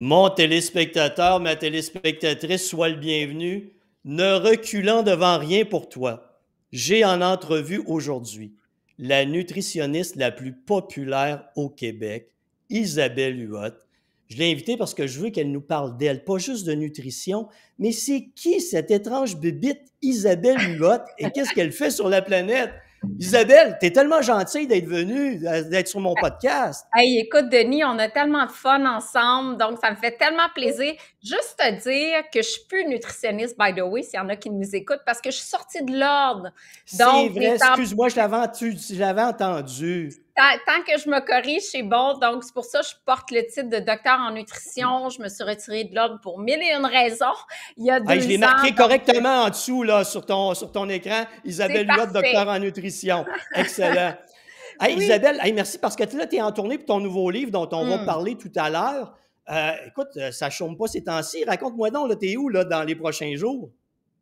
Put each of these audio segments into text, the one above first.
Mon téléspectateur, ma téléspectatrice, sois le bienvenu, ne reculant devant rien pour toi. J'ai en entrevue aujourd'hui la nutritionniste la plus populaire au Québec, Isabelle Huot. Je l'ai invitée parce que je veux qu'elle nous parle d'elle, pas juste de nutrition, mais c'est qui cette étrange bibite Isabelle Huot et qu'est-ce qu'elle fait sur la planète? Isabelle, t'es tellement gentille d'être venue, d'être sur mon podcast. Hey, écoute, Denis, on a tellement de fun ensemble, donc ça me fait tellement plaisir. Juste te dire que je suis plus nutritionniste, by the way, s'il y en a qui nous écoutent, parce que je suis sortie de l'ordre. C'est vrai, excuse-moi, je l'avais entendu tant, que je me corrige, c'est bon. Donc, c'est pour ça que je porte le titre de docteur en nutrition. Je me suis retirée de l'ordre pour mille et une raisons. Il y a deux Je l'ai marqué correctement en dessous, là, sur ton, sur ton écran. Isabelle docteur en nutrition. Excellent. Isabelle, merci parce que là, tu es en tournée pour ton nouveau livre dont on va hmm. parler tout à l'heure. Euh, écoute, euh, ça chôme pas ces temps-ci. Raconte-moi donc, là, es où là, dans les prochains jours?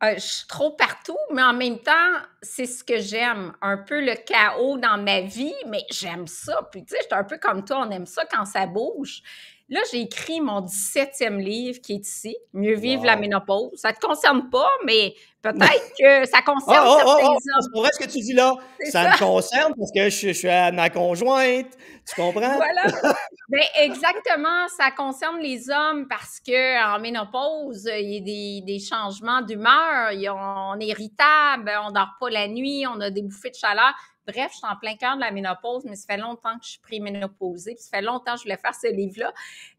Euh, je suis trop partout, mais en même temps, c'est ce que j'aime. Un peu le chaos dans ma vie, mais j'aime ça. Puis, tu sais, je suis un peu comme toi, on aime ça quand ça bouge. Là, j'ai écrit mon 17e livre qui est ici, Mieux vivre la ménopause. Ça ne te concerne pas, mais Peut-être que ça concerne ah, ah, ah, hommes. Pour ce que tu dis là, ça, me concerne parce que je, suis à ma conjointe. Tu comprends? Voilà. ben, exactement, ça concerne les hommes parce qu'en ménopause, il y a des, changements d'humeur, on est irritable, on dort pas la nuit, on a des bouffées de chaleur. Bref, je suis en plein cœur de la ménopause, mais ça fait longtemps que je suis préménopausée, puis ça fait longtemps que je voulais faire ce livre-là.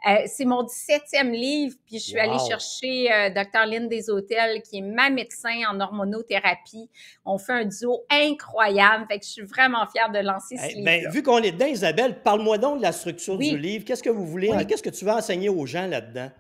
Euh, c'est mon 17e livre, puis je suis allée chercher euh, Dr. Lynn Deshôtels, qui est ma médecin en hormonothérapie. On fait un duo incroyable. Fait que je suis vraiment fière de lancer ce livre. Ben, vu qu'on est dedans, Isabelle, parle-moi donc de la structure du livre. Qu'est-ce que vous voulez? Hein? Qu'est-ce que tu veux enseigner aux gens là-dedans?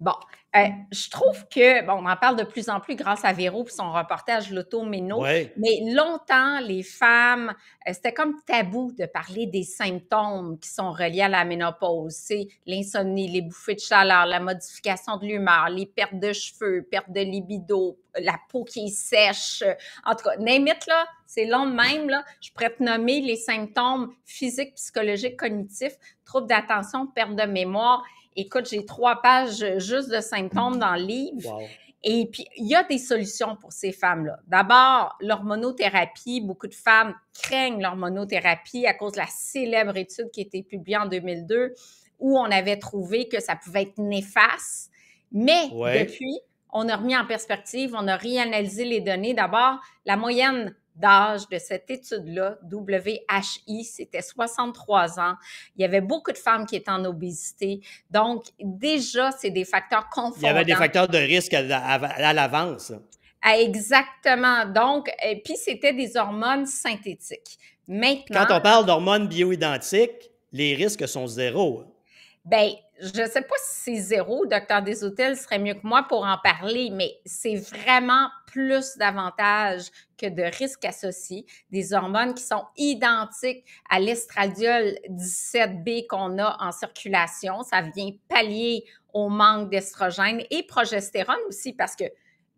Bon, euh, je trouve que, bon, on en parle de plus en plus grâce à Véro et son reportage L'auto Méno, mais longtemps, les femmes, euh, c'était comme tabou de parler des symptômes qui sont reliés à la ménopause. C'est l'insomnie, les bouffées de chaleur, la modification de l'humeur, les pertes de cheveux, perte de libido, la peau qui est sèche. Euh, en tout cas, name là, c'est long de même, là. Je pourrais te nommer les symptômes physiques, psychologiques, cognitifs, troubles d'attention, perte de mémoire. Écoute, j'ai trois pages juste de symptômes dans le livre. Et puis, il y a des solutions pour ces femmes-là. D'abord, l'hormonothérapie. Beaucoup de femmes craignent l'hormonothérapie à cause de la célèbre étude qui a été publiée en 2002 où on avait trouvé que ça pouvait être néfaste. Mais depuis, on a remis en perspective, on a réanalysé les données. D'abord, la moyenne d'âge de cette étude-là, WHI, c'était 63 ans. Il y avait beaucoup de femmes qui étaient en obésité. Donc, déjà, c'est des facteurs confondants. Il y avait des facteurs de risque à l'avance. Ah, exactement. Donc, et puis c'était des hormones synthétiques. Maintenant. Quand on parle d'hormones bioidentiques, les risques sont zéro. Ben, je ne sais pas si c'est zéro, docteur des serait mieux que moi pour en parler, mais c'est vraiment plus d'avantages que de risques associés. Des hormones qui sont identiques à l'estradiol 17B qu'on a en circulation. Ça vient pallier au manque d'estrogène et progestérone aussi parce que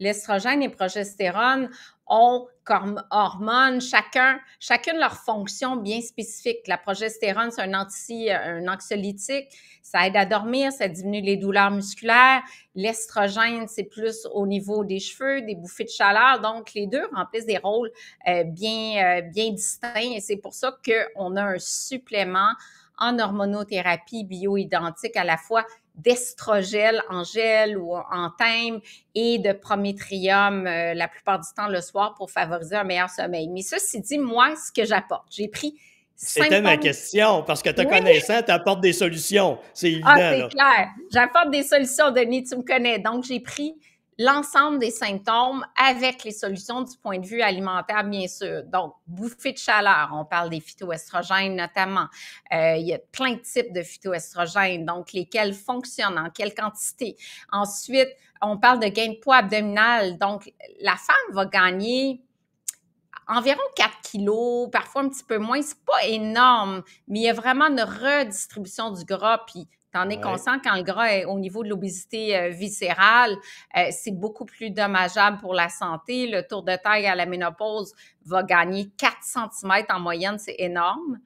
L'estrogène et progestérone ont comme hormones chacun, chacune leur fonction bien spécifique. La progestérone, c'est un, anti, un anxiolytique, ça aide à dormir, ça diminue les douleurs musculaires. L'estrogène, c'est plus au niveau des cheveux, des bouffées de chaleur. Donc, les deux remplissent des rôles euh, bien, euh, bien distincts et c'est pour ça qu'on a un supplément en hormonothérapie bioidentique à la fois d'estrogel en gel ou en thym et de prométrium euh, la plupart du temps le soir pour favoriser un meilleur sommeil. Mais ceci dit, moi, ce que j'apporte, j'ai pris c'était ma question, parce que tu connaissant, tu apportes des solutions. C'est ah, évident. Ah, c'est clair. J'apporte des solutions, Denis, tu me connais. Donc, j'ai pris l'ensemble des symptômes avec les solutions du point de vue alimentaire, bien sûr. Donc, bouffée de chaleur, on parle des phytoestrogènes notamment. Euh, il y a plein de types de phytoestrogènes, donc lesquels fonctionnent, en quelle quantité. Ensuite, on parle de gain de poids abdominal. Donc, la femme va gagner environ 4 kilos, parfois un petit peu moins. C'est pas énorme, mais il y a vraiment une redistribution du gras. Puis on est conscient, quand le gras est au niveau de l'obésité euh, viscérale, euh, c'est beaucoup plus dommageable pour la santé. Le tour de taille à la ménopause va gagner 4 cm en moyenne, c'est énorme.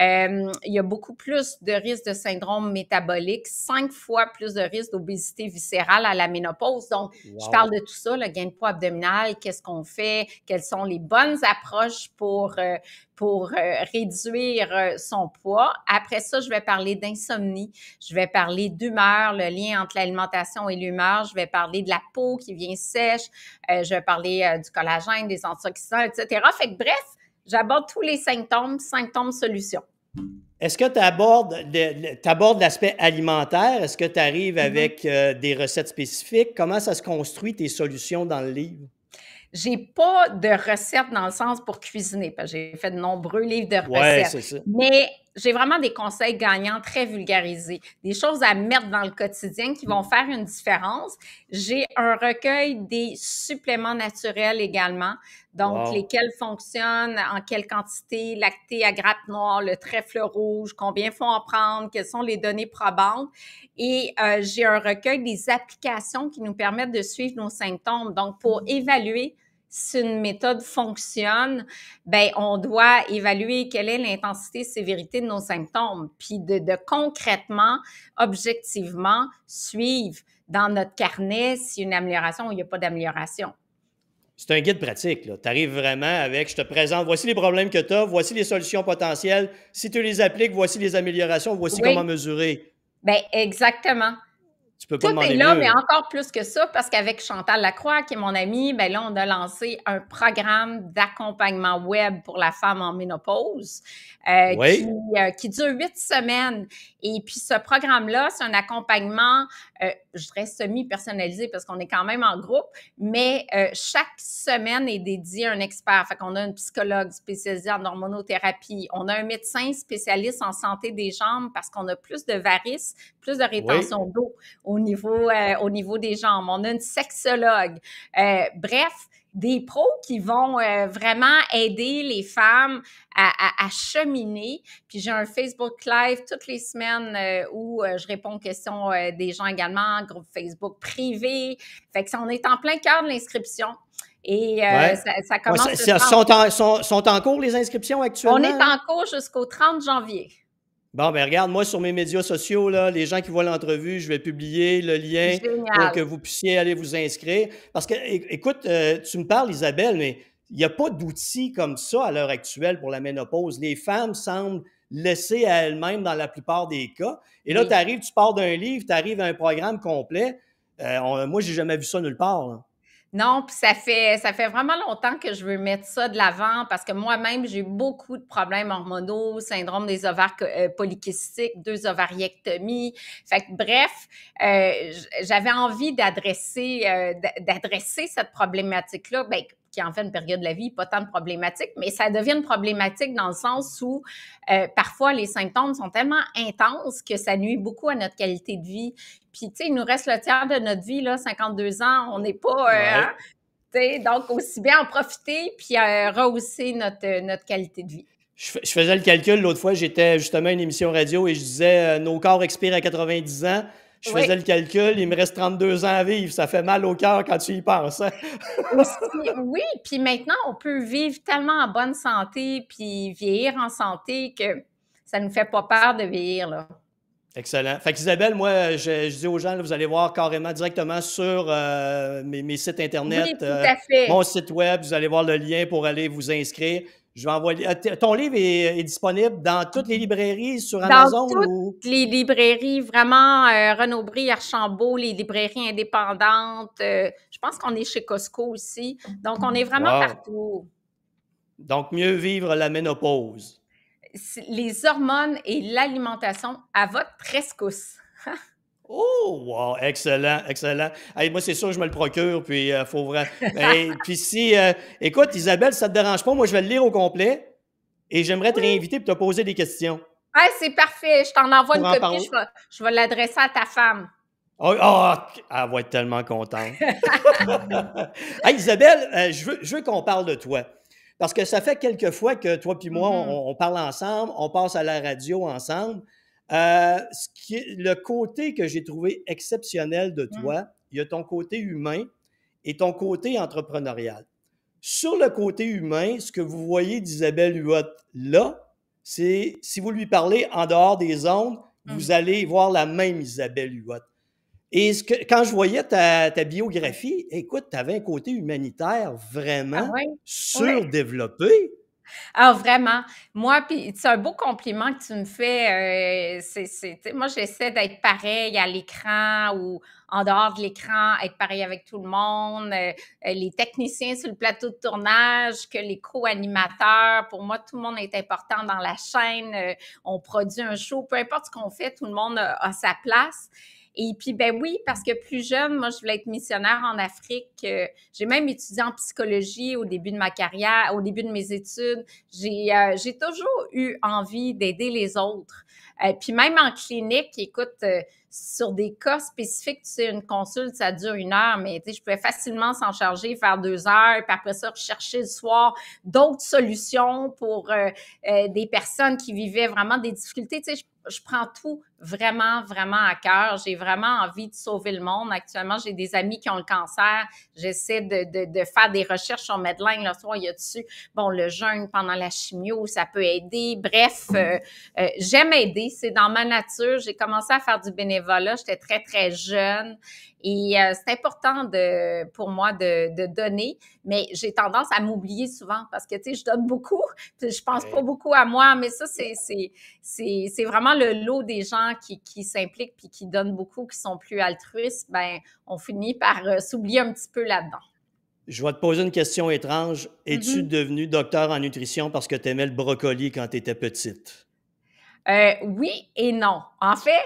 Euh, il y a beaucoup plus de risques de syndrome métabolique, cinq fois plus de risques d'obésité viscérale à la ménopause. Donc, je parle de tout ça, le gain de poids abdominal, qu'est-ce qu'on fait, quelles sont les bonnes approches pour, euh, pour euh, réduire son poids. Après ça, je vais parler d'insomnie, je vais parler d'humeur, le lien entre l'alimentation et l'humeur, je vais parler de la peau qui vient sèche, je vais parler du collagène, des antioxydants, etc. Fait que bref, J'aborde tous les symptômes, symptômes, solutions. Est-ce que tu abordes, l'aspect alimentaire? Est-ce que tu arrives mm-hmm. avec euh, des recettes spécifiques? Comment ça se construit tes solutions dans le livre? J'ai pas de recettes dans le sens pour cuisiner, parce que j'ai fait de nombreux livres de recettes. Ouais, ça. Mais j'ai vraiment des conseils gagnants très vulgarisés, des choses à mettre dans le quotidien qui vont faire une différence. J'ai un recueil des suppléments naturels également, donc lesquels fonctionnent, en quelle quantité, lacté à grappe noire, le trèfle rouge, combien faut en prendre, quelles sont les données probantes. Et euh, j'ai un recueil des applications qui nous permettent de suivre nos symptômes, donc pour mmh. évaluer si une méthode fonctionne, ben on doit évaluer quelle est l'intensité, sévérité de nos symptômes, puis de, concrètement, objectivement suivre dans notre carnet si une amélioration ou il n'y a pas d'amélioration. C'est un guide pratique. Tu arrives vraiment avec, je te présente, voici les problèmes que tu as, voici les solutions potentielles. Si tu les appliques, voici les améliorations, voici comment mesurer. Bien, exactement. Tu peux pas Tout est là, mais encore plus que ça, parce qu'avec Chantal Lacroix, qui est mon amie, ben là, on a lancé un programme d'accompagnement web pour la femme en ménopause euh, euh, qui, dure huit semaines. Et puis, ce programme-là, c'est un accompagnement euh, je dirais, semi-personnalisé parce qu'on est quand même en groupe, mais euh, chaque semaine est dédiée à un expert. Fait qu'on a une psychologue spécialisée en hormonothérapie, on a un médecin spécialiste en santé des jambes parce qu'on a plus de varices, plus de rétention d'eau au niveau, euh, au niveau des jambes. On a une sexologue. Euh, bref, des pros qui vont euh, vraiment aider les femmes à, cheminer. Puis j'ai un Facebook Live toutes les semaines euh, où euh, je réponds aux questions des gens également, groupe Facebook privé. Fait que on est en plein cœur de l'inscription. Et ça, commence. sont, en, sont en cours les inscriptions actuellement? On est en cours jusqu'au 30 janvier. Bon, ben regarde, moi sur mes médias sociaux, là, les gens qui voient l'entrevue, je vais publier le lien pour que vous puissiez aller vous inscrire. Parce que, écoute, euh, tu me parles, Isabelle, mais il n'y a pas d'outils comme ça à l'heure actuelle pour la ménopause. Les femmes semblent laissées à elles-mêmes dans la plupart des cas. Et là, tu arrives, tu pars d'un livre, tu arrives à un programme complet. Euh, moi, j'ai jamais vu ça nulle part. Là. Non, ça fait, ça fait vraiment longtemps que je veux mettre ça de l'avant parce que moi-même, j'ai beaucoup de problèmes hormonaux, syndrome des ovaires euh, polykystiques, deux ovariectomies. Fait que, bref, euh, j'avais envie d'adresser euh, d'adresser cette problématique-là. Ben, qui en fait une période de la vie pas tant de problématique, mais ça devient problématique dans le sens où euh, parfois les symptômes sont tellement intenses que ça nuit beaucoup à notre qualité de vie. Puis, tu sais, il nous reste le tiers de notre vie, là, 52 ans, on n'est pas... Euh, tu sais, donc, aussi bien en profiter puis euh, rehausser notre, notre qualité de vie. Je, je faisais le calcul l'autre fois, j'étais justement à une émission radio et je disais nos corps expirent à 90 ans. Je faisais le calcul, il me reste 32 ans à vivre. Ça fait mal au cœur quand tu y penses. Hein. oui, puis maintenant, on peut vivre tellement en bonne santé, puis vieillir en santé que ça ne nous fait pas peur de vieillir. Là. Excellent. Fait qu'Isabelle, moi, je, dis aux gens, vous allez voir carrément directement sur euh, mes, sites Internet, euh, mon site Web, vous allez voir le lien pour aller vous inscrire. Je vais euh, Ton livre est, disponible dans toutes les librairies sur Amazon? Dans toutes les librairies, vraiment, euh, Renaud-Brie, Archambault, les librairies indépendantes. Euh, je pense qu'on est chez Costco aussi. Donc, on est vraiment partout. Donc, mieux vivre la ménopause. Les hormones et l'alimentation à votre prescousse. Oh, excellent, excellent. moi, c'est sûr, que je me le procure, puis euh, faut vraiment. puis si, euh, écoute, Isabelle, ça te dérange pas, moi, je vais le lire au complet et j'aimerais te réinviter pour te poser des questions. c'est parfait. Je t'en envoie une copie. Je vais, l'adresser à ta femme. Oh, ah, ah, elle va être tellement contente. Isabelle, euh, je veux, qu'on parle de toi. Parce que ça fait quelques fois que toi puis moi, mm-hmm. on, parle ensemble, on passe à la radio ensemble. Euh, ce qui le côté que j'ai trouvé exceptionnel de mmh. toi, il y a ton côté humain et ton côté entrepreneurial. Sur le côté humain, ce que vous voyez d'Isabelle Huot là, c'est si vous lui parlez en dehors des ondes, vous mmh. allez voir la même Isabelle Huot. Et quand je voyais ta, biographie, écoute, tu avais un côté humanitaire vraiment ah surdéveloppé. Ah, vraiment. Moi, puis c'est un beau compliment que tu me fais. Euh, moi, j'essaie d'être pareil à l'écran ou en dehors de l'écran, être pareil avec tout le monde. Euh, euh, les techniciens sur le plateau de tournage, que les co-animateurs. Pour moi, tout le monde est important dans la chaîne. Euh, on produit un show. Peu importe ce qu'on fait, tout le monde a sa place. Et puis, ben oui, parce que plus jeune, moi, je voulais être missionnaire en Afrique. Euh, j'ai même étudié en psychologie au début de ma carrière, au début de mes études. J'ai euh, toujours eu envie d'aider les autres. Euh, puis même en clinique, écoute, euh, sur des cas spécifiques, tu sais, une consulte, ça dure une heure, mais tu sais, je pouvais facilement s'en charger, faire deux heures, puis après ça, rechercher le soir d'autres solutions pour euh, des personnes qui vivaient vraiment des difficultés. Tu sais, je, prends tout vraiment, vraiment à cœur. J'ai vraiment envie de sauver le monde. Actuellement, j'ai des amis qui ont le cancer. J'essaie de, faire des recherches sur Medline le soir. Il y a dessus, bon, le jeûne pendant la chimio, ça peut aider. Bref, j'aime aider c'est dans ma nature. J'ai commencé à faire du bénévolat. J'étais très, très jeune. Et euh, c'est important pour moi de, donner, mais j'ai tendance à m'oublier souvent parce que, tu sais, je donne beaucoup, je je pense pas beaucoup à moi, mais ça, c'est, vraiment le lot des gens qui, s'impliquent puis qui donnent beaucoup, qui sont plus altruistes. Ben, on finit par euh, s'oublier un petit peu là-dedans. Je vais te poser une question étrange. Es-tu mm-hmm. devenue docteur en nutrition parce que tu aimais le brocoli quand tu étais petite? Euh, oui et non. En fait,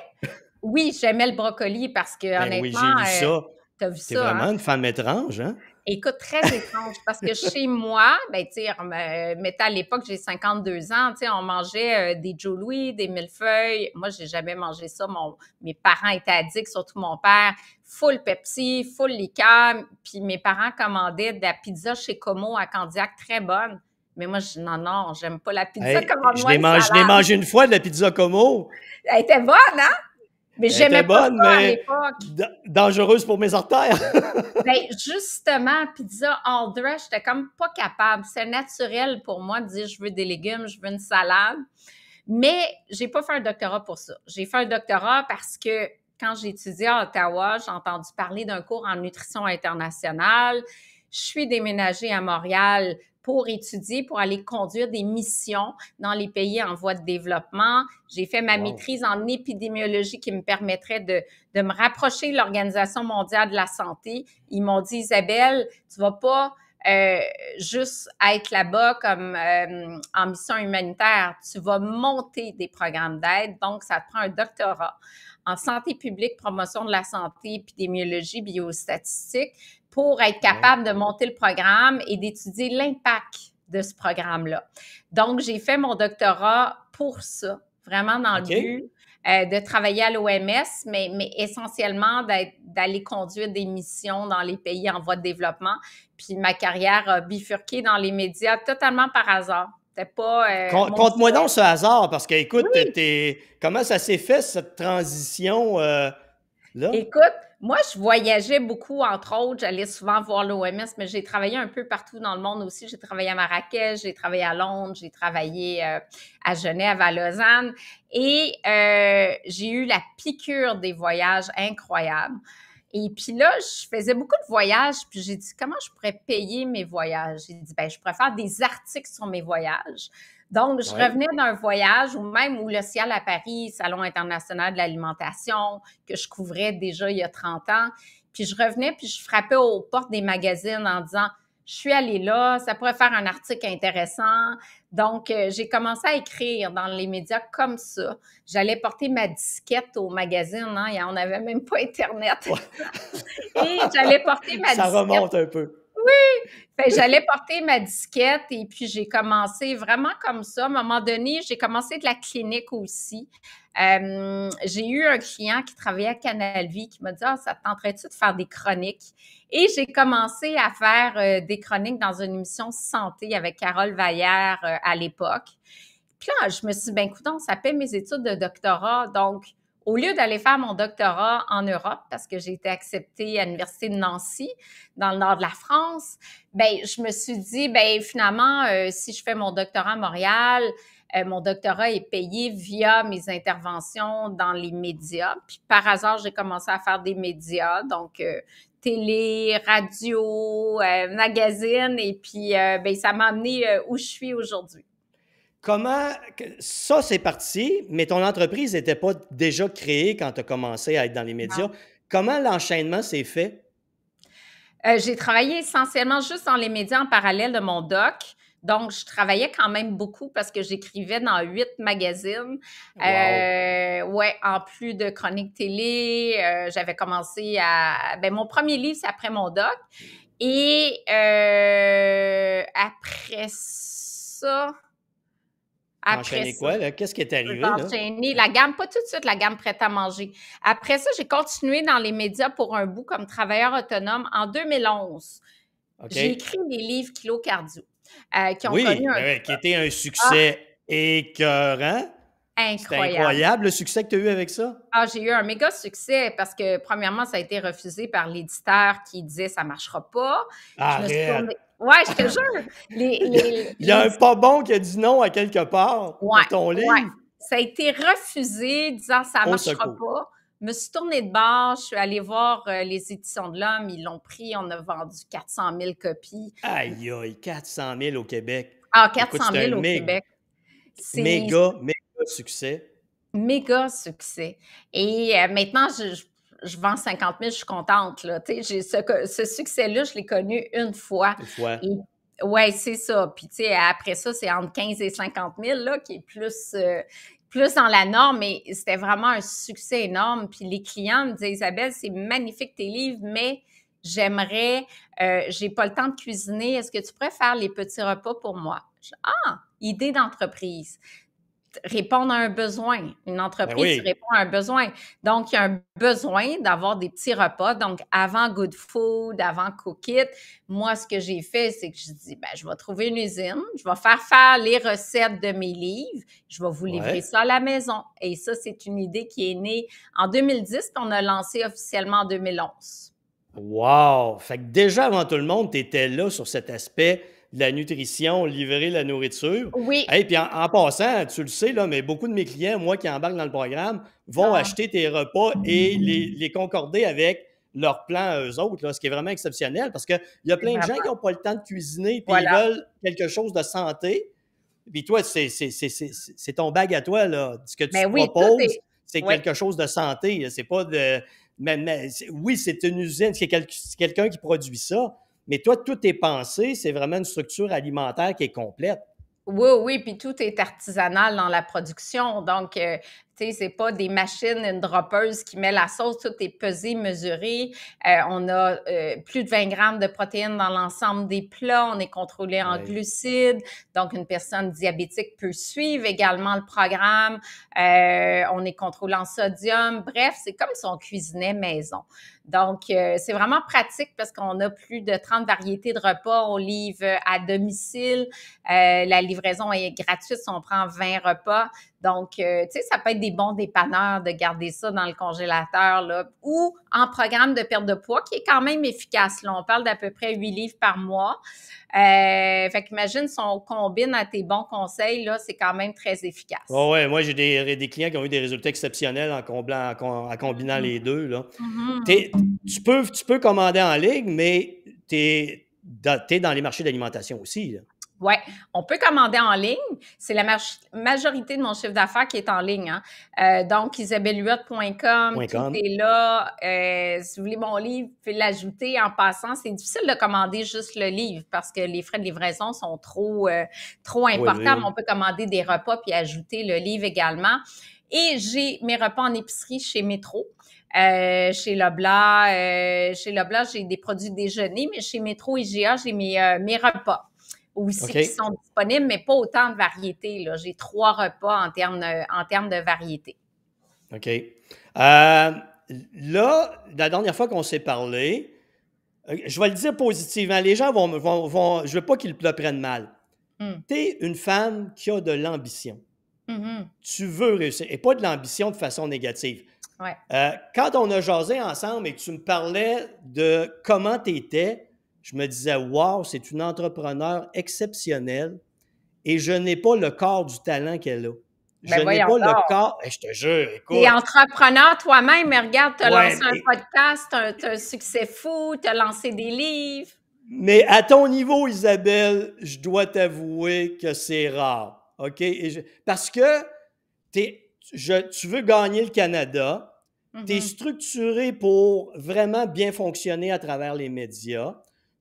oui, j'aimais le brocoli parce que, ben honnêtement. Oui, ça. Euh, t'as vraiment hein? une femme étrange, hein? Écoute, très étrange, parce que chez moi, ben, tu sais, euh, à l'époque, j'ai 52 ans, tu sais, on mangeait des Joe des millefeuilles. Moi, j'ai jamais mangé ça. Mon, mes parents étaient addicts, surtout mon père. Full Pepsi, full liqueur. Puis mes parents commandaient de la pizza chez Como à Candiac, très bonne. Mais moi, je, non, non, j'aime pas la pizza comme comme Je l'ai mangé une fois de la pizza comme como. Elle était bonne, hein? Mais j'aimais pas bonne, mais à l'époque. Dangereuse pour mes artères. ben, justement, pizza all dress, j'étais comme pas capable. C'est naturel pour moi de dire je veux des légumes, je veux une salade. Mais j'ai pas fait un doctorat pour ça. J'ai fait un doctorat parce que quand j'ai étudié à Ottawa, j'ai entendu parler d'un cours en nutrition internationale. Je suis déménagée à Montréal pour étudier, pour aller conduire des missions dans les pays en voie de développement. J'ai fait ma maîtrise en épidémiologie qui me permettrait de, de me rapprocher de l'Organisation mondiale de la santé. Ils m'ont dit, Isabelle, tu vas pas... Euh, juste être là-bas comme euh, en mission humanitaire, tu vas monter des programmes d'aide. Donc, ça te prend un doctorat en santé publique, promotion de la santé, épidémiologie, biostatistique pour être capable de monter le programme et d'étudier l'impact de ce programme-là. Donc, j'ai fait mon doctorat pour ça, vraiment dans le but euh, de travailler à l'OMS, mais, mais, essentiellement d'aller conduire des missions dans les pays en voie de développement. Puis ma carrière a bifurqué dans les médias totalement par hasard. C'était pas. Euh, compte-moi donc ce hasard, parce que, écoute, comment ça s'est fait, cette transition-là? Euh, écoute, moi, je voyageais beaucoup, entre autres. J'allais souvent voir l'OMS, mais j'ai travaillé un peu partout dans le monde aussi. J'ai travaillé à Marrakech, j'ai travaillé à Londres, j'ai travaillé euh, à Genève, à Lausanne. Et euh, j'ai eu la piqûre des voyages incroyables. Et puis là, je faisais beaucoup de voyages, puis j'ai dit comment je pourrais payer mes voyages. J'ai dit ben je pourrais faire des articles sur mes voyages. Donc, je revenais d'un voyage ou même où le ciel à Paris, Salon international de l'alimentation, que je couvrais déjà il y a 30 ans. Puis je revenais, puis je frappais aux portes des magazines en disant, je suis allée là, ça pourrait faire un article intéressant. Donc, euh, j'ai commencé à écrire dans les médias comme ça. J'allais porter ma disquette au magazine, hein, et on n'avait même pas Internet. et j'allais porter ma disquette. Ça remonte un peu oui! J'allais porter ma disquette et puis j'ai commencé vraiment comme ça. À un moment donné, j'ai commencé de la clinique aussi. Euh, j'ai eu un client qui travaillait à Canal Vie qui m'a dit Ah, ça te tenterait-tu de faire des chroniques? Et j'ai commencé à faire euh, des chroniques dans une émission santé avec Carole Vaillère euh, à l'époque. Puis là, je me suis dit, ben, écoute, ça paie mes études de doctorat. Donc, au lieu d'aller faire mon doctorat en Europe, parce que j'ai été acceptée à l'Université de Nancy, dans le nord de la France, ben, je me suis dit, ben, finalement, euh, si je fais mon doctorat à Montréal, euh, mon doctorat est payé via mes interventions dans les médias. Puis par hasard, j'ai commencé à faire des médias, donc euh, télé, radio, magazine, et puis ben, ça m'a amené où je suis aujourd'hui. Comment ça c'est parti, mais ton entreprise n'était pas déjà créée quand tu as commencé à être dans les médias. Comment l'enchaînement s'est fait? Euh, j'ai travaillé essentiellement juste dans les médias en parallèle de mon doc. Donc, je travaillais quand même beaucoup parce que j'écrivais dans huit magazines. Euh, ouais, en plus de chroniques télé, euh, j'avais commencé à. Ben, mon premier livre, c'est après mon doc. Et après ça, après quoi, Qu'est-ce qui est arrivé? la gamme, pas tout de suite la gamme prête à manger. Après ça, j'ai continué dans les médias pour un bout comme travailleur autonome en 2011. J'ai écrit les livres Kilo Cardio, euh, qui ont connu un... Ben qui était un ah! succès ah. écœurant. Incroyable. incroyable le succès que tu as eu avec ça. Ah, j'ai eu un méga succès parce que, premièrement, ça a été refusé par l'éditeur qui disait ça marchera pas. Ouais, je te jure. Il y a un pas bon qui a dit non à quelque part ouais, ton livre. Ça a été refusé, disant ça ne marchera pas. Je me suis tournée de bord, je suis allée voir euh, les éditions de l'homme, ils l'ont pris, on a vendu 400 000 copies. Aïe, aïe, 400 000 au Québec. Ah, 400 000 au Québec. C'est méga, méga, succès. Méga succès. Et euh, maintenant, je, vends 50 000, je suis contente. Là. J'ai ce, ce succès-là, je l'ai connu une fois. Une fois. Oui, c'est ça. Puis, après ça, c'est entre 15 et 50 000, là, qui est plus, euh, plus dans la norme, mais c'était vraiment un succès énorme. Puis, les clients me disaient, Isabelle, c'est magnifique tes livres, mais j'aimerais, euh, j'ai pas le temps de cuisiner, est-ce que tu pourrais faire les petits repas pour moi? ah, idée d'entreprise répondre à un besoin. Une entreprise ben répond à un besoin. Donc, il y a un besoin d'avoir des petits repas. Donc, avant Good Food, avant Cook It, moi, ce que j'ai fait, c'est que je dis, ben, je vais trouver une usine, je vais faire faire les recettes de mes livres, je vais vous livrer ça à la maison. Et ça, c'est une idée qui est née en 2010, qu'on a lancé officiellement en 2011. Wow! Fait que déjà, avant tout le monde, tu étais là sur cet aspect la nutrition, livrer la nourriture. Oui. Et puis en, passant, tu le sais, là, mais beaucoup de mes clients, moi qui embarque dans le programme, vont ah. acheter tes repas et les, concorder avec leur plan eux autres, là, ce qui est vraiment exceptionnel parce qu'il y a plein de gens qui n'ont pas le temps de cuisiner et ils veulent quelque chose de santé. Puis toi, c'est ton bague à toi, là. Ce que tu ben proposes, c'est quelque chose de santé. C'est pas de. Mais, oui, c'est une usine, c'est quelqu'un qui produit ça, mais toi, tout est pensé, c'est vraiment une structure alimentaire qui est complète. Oui, oui, puis tout est artisanal dans la production. Donc, euh, sais, c'est pas des machines, une droppeuse qui met la sauce, tout est pesé, mesuré. Euh, on a euh, plus de 20 grammes de protéines dans l'ensemble des plats. On est contrôlé en glucides. Donc, une personne diabétique peut suivre également le programme. Euh, on est contrôlé en sodium. Bref, c'est comme si on cuisinait maison. Donc, c'est vraiment pratique parce qu'on a plus de 30 variétés de repas. On livre à domicile. la livraison est gratuite si on prend 20 repas. Donc, euh, tu sais, ça peut être des bons dépanneurs de garder ça dans le congélateur, ou en programme de perte de poids qui est quand même efficace. Là, on parle d'à peu près 8 livres par mois. Euh, fait qu'imagine si on combine à tes bons conseils, là, c'est quand même très efficace. Oui, ouais, moi, j'ai des, clients qui ont eu des résultats exceptionnels en, combinant mm-hmm. les deux, mm-hmm. tu, peux, tu peux commander en ligne, mais tu es, dans les marchés d'alimentation aussi, là. Oui, on peut commander en ligne. C'est la majorité de mon chiffre d'affaires qui est en ligne. Hein. Euh, donc, isabellehuot.com, tout est là. Euh, si vous voulez mon livre, vous pouvez l'ajouter en passant. C'est difficile de commander juste le livre parce que les frais de livraison sont trop, euh, trop importants. On peut commander des repas puis ajouter le livre également. Et j'ai mes repas en épicerie chez Métro. chez Lobla, chez Lobla, j'ai des produits déjeuner, mais chez Métro IGA, j'ai mes, mes repas aussi qui sont disponibles, mais pas autant de variétés. J'ai trois repas en termes euh, de, en de variété. OK. Euh, là, la dernière fois qu'on s'est parlé, euh, je vais le dire positivement, les gens vont. vont, vont je ne veux pas qu'ils le prennent mal. Hmm. Tu es une femme qui a de l'ambition. Mm-hmm. Tu veux réussir et pas de l'ambition de façon négative. quand on a jasé ensemble et que tu me parlais de comment tu étais, je me disais, wow, c'est une entrepreneur exceptionnelle et je n'ai pas le corps du talent qu'elle a. Ben je n'ai pas le corps. Eh, je te jure, écoute. Et entrepreneur toi-même, regarde, tu as lancé un podcast, tu un succès fou, tu as lancé des livres. Mais à ton niveau, Isabelle, je dois t'avouer que c'est rare. OK? Parce que tu veux gagner le Canada, tu es mm-hmm. structuré pour vraiment bien fonctionner à travers les médias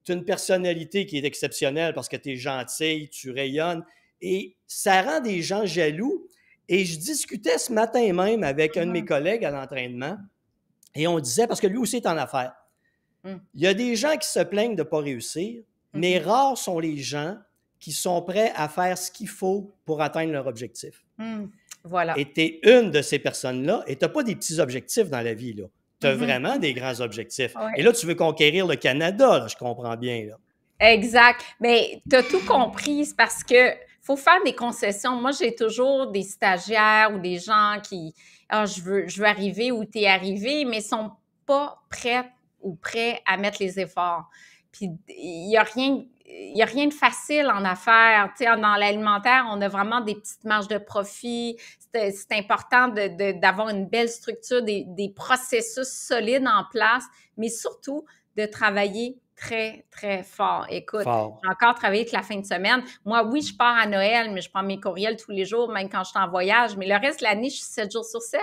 tu as une personnalité qui est exceptionnelle parce que tu es gentil, tu rayonnes, et ça rend des gens jaloux. Et je discutais ce matin même avec un de mes mm-hmm. collègues à l'entraînement, et on disait, parce que lui aussi est en affaire, mm. il y a des gens qui se plaignent de ne pas réussir, mais mm-hmm. rares sont les gens qui sont prêts à faire ce qu'il faut pour atteindre leur objectif. Mm. Voilà. Et tu es une de ces personnes-là, et tu n'as pas des petits objectifs dans la vie. là. Tu as mm-hmm. vraiment des grands objectifs. Et là, tu veux conquérir le Canada, je comprends bien. Exact. Mais tu as tout compris parce que faut faire des concessions. Moi, j'ai toujours des stagiaires ou des gens qui ah, je veux je veux arriver où tu es arrivé, mais sont pas prêts ou prêts à mettre les efforts. Puis il y a rien il n'y a rien de facile en affaires. Tu sais, dans l'alimentaire, on a vraiment des petites marges de profit. C'est important d'avoir une belle structure, des, processus solides en place, mais surtout de travailler très, très fort. Écoute, encore travailler que la fin de semaine. Moi, oui, je pars à Noël, mais je prends mes courriels tous les jours, même quand je suis en voyage. Mais le reste de l'année, je suis 7 jours sur 7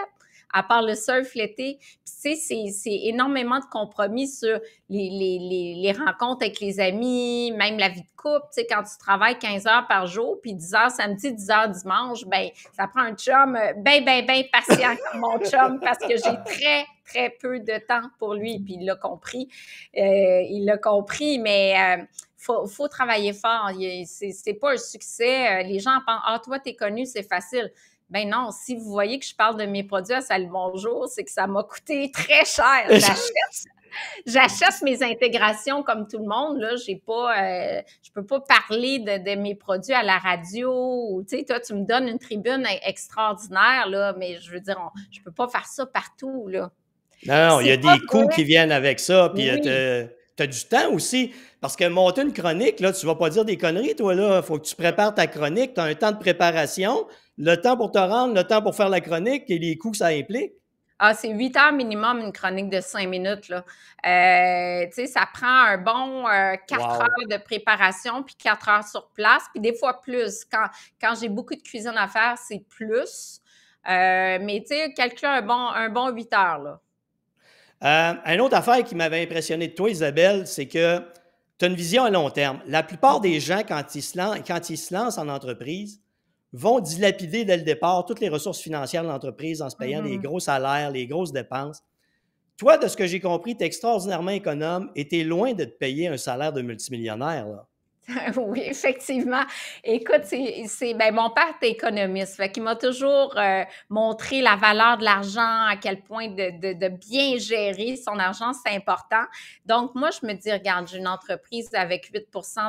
à part le surf l'été. tu sais, c'est énormément de compromis sur les, rencontres avec les amis, même la vie de couple. Tu sais, quand tu travailles 15 heures par jour, puis 10 heures samedi, 10 heures dimanche, ben ça prend un chum euh, ben, ben, ben patient comme mon chum parce que j'ai très très peu de temps pour lui, puis il l'a compris. Euh, il l'a compris, mais euh, faut, faut travailler fort. C'est pas un succès. Euh, les gens pensent Ah, toi, t'es connu, c'est facile. Ben non, si vous voyez que je parle de mes produits à Salut Bonjour, c'est que ça m'a coûté très cher. J'achète mes intégrations comme tout le monde. Là, j'ai pas, euh, je peux pas parler de, mes produits à la radio. Tu sais, toi, tu me donnes une tribune e, extraordinaire là, mais je veux dire, je je peux pas faire ça partout là. Non, il y a des coûts qui viennent avec ça, puis euh, tu as du temps aussi. Parce que monter une chronique, là, tu vas pas dire des conneries, toi, là. Il faut que tu prépares ta chronique, tu as un temps de préparation le temps pour te rendre, le temps pour faire la chronique et les coûts que ça implique. Ah, c'est huit heures minimum, une chronique de cinq minutes. Euh, ça prend un bon euh, quatre heures de préparation, puis quatre heures sur place, puis des fois plus. Quand, j'ai beaucoup de cuisine à faire, c'est plus. Euh, mais tu sais, calculer un bon, huit bon heures. Là. une autre affaire qui m'avait impressionné de toi, Isabelle, c'est que tu as une vision à long terme. La plupart des gens, quand ils se lancent, quand ils se lancent en entreprise, vont dilapider dès le départ toutes les ressources financières de l'entreprise en se payant les mm-hmm. gros salaires, les grosses dépenses. Toi, de ce que j'ai compris, tu es extraordinairement économe et tu es loin de te payer un salaire de multimillionnaire. Là. oui, effectivement. Écoute, c'est ben, mon père était économiste, fait qu'il m'a toujours euh, montré la valeur de l'argent, à quel point de, de, de, bien gérer son argent, c'est important. Donc, moi, je me dis, regarde, j'ai une entreprise avec 8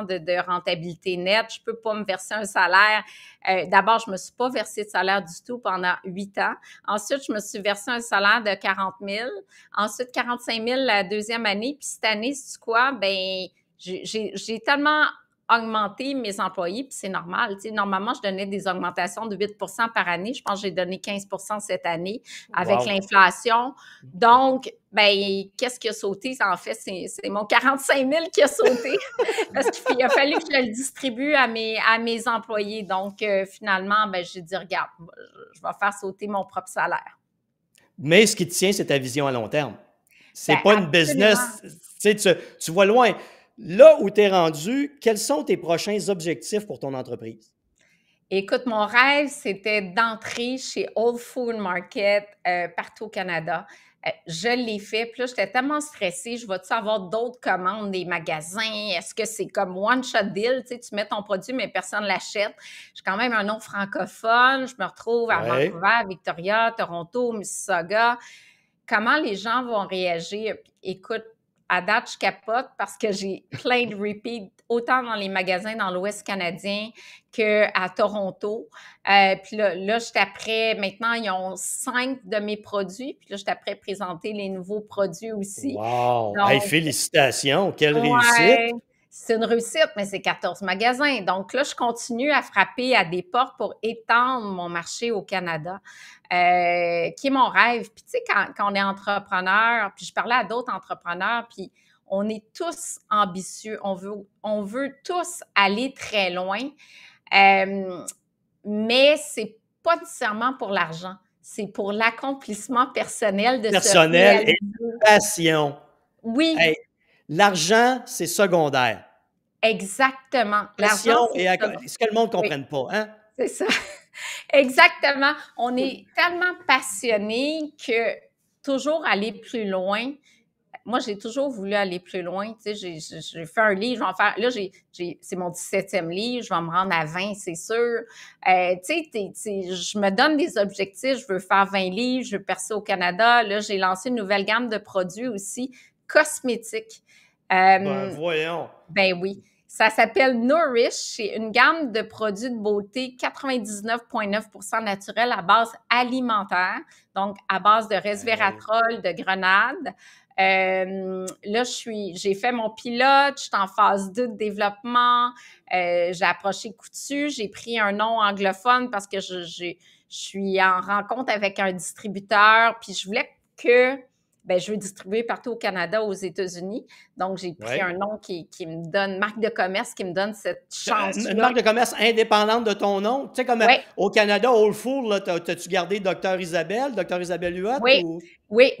de, de, rentabilité nette, je peux pas me verser un salaire. Euh, D'abord, je me suis pas versé de salaire du tout pendant huit ans. Ensuite, je me suis versé un salaire de 40 000. Ensuite, 45 000 la deuxième année. Puis cette année, c'est quoi? Ben, j'ai tellement augmenter mes employés, puis c'est normal. normalement, je donnais des augmentations de 8 par année. Je pense que j'ai donné 15 cette année avec l'inflation. Donc, ben, qu'est-ce qui a sauté? En fait, c'est mon 45 000 qui a sauté parce qu'il a fallu que je le distribue à mes, à mes employés. Donc, euh, finalement, ben, j'ai dit, regarde, je vais faire sauter mon propre salaire. Mais ce qui te tient, c'est ta vision à long terme. C'est ben, pas une business. Tu, tu vois loin. Là où tu es rendu, quels sont tes prochains objectifs pour ton entreprise? Écoute, mon rêve, c'était d'entrer chez Old Food Market euh, partout au Canada. Euh, je l'ai fait. Puis là, j'étais tellement stressée. Je vais-tu avoir d'autres commandes des magasins? Est-ce que c'est comme one-shot deal? Tu, mets ton produit, mais personne ne l'achète. J'ai quand même un nom francophone. Je me retrouve à Vancouver, Victoria, Toronto, Mississauga. Comment les gens vont réagir? Écoute, à date, capote parce que j'ai plein de repeats, autant dans les magasins dans l'Ouest canadien qu'à Toronto. Euh, puis là, là je t'apprends maintenant, ils ont cinq de mes produits. Puis là, je t'apprends présenter les nouveaux produits aussi. Wow! félicitations! Quelle réussite! c'est une réussite, mais c'est 14 magasins. Donc là, je continue à frapper à des portes pour étendre mon marché au Canada, euh, qui est mon rêve. Puis tu sais, quand, on est entrepreneur, puis je parlais à d'autres entrepreneurs, puis on est tous ambitieux, on veut, on veut tous aller très loin, mais euh, mais c'est pas nécessairement pour l'argent, c'est pour l'accomplissement personnel de personnel et passion. Oui. L'argent, c'est secondaire. Exactement. L'argent, et ce que le monde ne comprenne pas. Hein? C'est ça. Exactement. On est tellement passionné que toujours aller plus loin. Moi, j'ai toujours voulu aller plus loin. Tu sais, j'ai fait un livre, je vais en faire. Là, c'est mon 17e livre, je vais me rendre à 20, c'est sûr. Euh, je me donne des objectifs. Je veux faire 20 livres, je veux percer au Canada. Là, j'ai lancé une nouvelle gamme de produits aussi cosmétiques ben, euh, voyons. Ben oui. Ça s'appelle Nourish. C'est une gamme de produits de beauté 99,9 naturel à base alimentaire, donc à base de resveratrol, de grenade. Euh, là, je suis, j'ai fait mon pilote, je suis en phase 2 de développement. Euh, j'ai approché Coutu, j'ai pris un nom anglophone parce que je, je, suis en rencontre avec un distributeur, puis je voulais que Bien, je veux distribuer partout au Canada, aux États-Unis. Donc, j'ai pris un nom qui, me donne, marque de commerce, qui me donne cette ben, chance. Une marque de commerce indépendante de ton nom. Tu sais, comme euh, au Canada, Old Food, as tu gardé Docteur Isabelle, Docteur Isabelle Huot? Oui.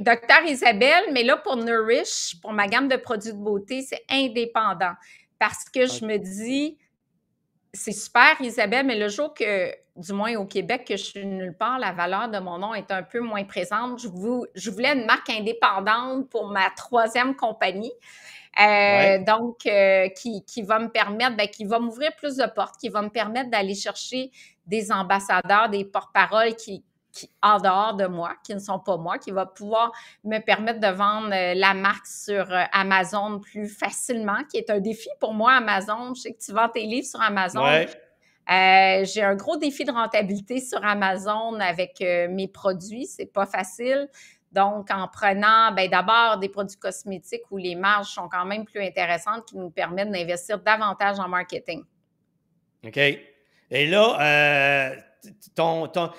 Dr Docteur Isabelle, mais là, pour Nourish, pour ma gamme de produits de beauté, c'est indépendant. Parce que je me dis, c'est super, Isabelle, mais le jour que, du moins au Québec, que je suis nulle part, la valeur de mon nom est un peu moins présente. Je, vous, je voulais une marque indépendante pour ma troisième compagnie. Euh, donc, euh, qui, qui, va me permettre, ben, qui va m'ouvrir plus de portes, qui va me permettre d'aller chercher des ambassadeurs, des porte-paroles qui, qui, en dehors de moi, qui ne sont pas moi, qui va pouvoir me permettre de vendre euh, la marque sur euh, Amazon plus facilement, qui est un défi pour moi, Amazon. Je sais que tu vends tes livres sur Amazon. Euh, j'ai un gros défi de rentabilité sur Amazon avec mes produits. C'est pas facile. Donc, en prenant ben, d'abord des produits cosmétiques où les marges sont quand même plus intéressantes qui nous permettent d'investir davantage en marketing. OK. Et là, ton, ton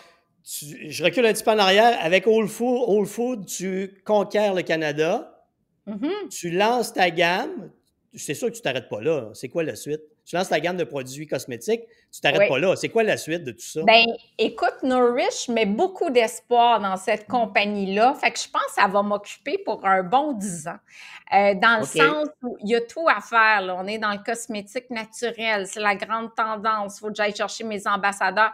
je recule un petit peu en arrière. Avec Whole Food, tu conquères le Canada. Mm-hmm. Tu lances ta gamme. C'est sûr que tu t'arrêtes pas là. C'est quoi la suite? Tu lances ta gamme de produits cosmétiques. Tu t'arrêtes pas là. C'est quoi la suite de tout ça? Ben, écoute, Nourish met beaucoup d'espoir dans cette compagnie-là. Fait que je pense que ça va m'occuper pour un bon 10 ans. Euh, dans le sens où il y a tout à faire. On est dans le cosmétique naturel. C'est la grande tendance. Il faut que j'aille chercher mes ambassadeurs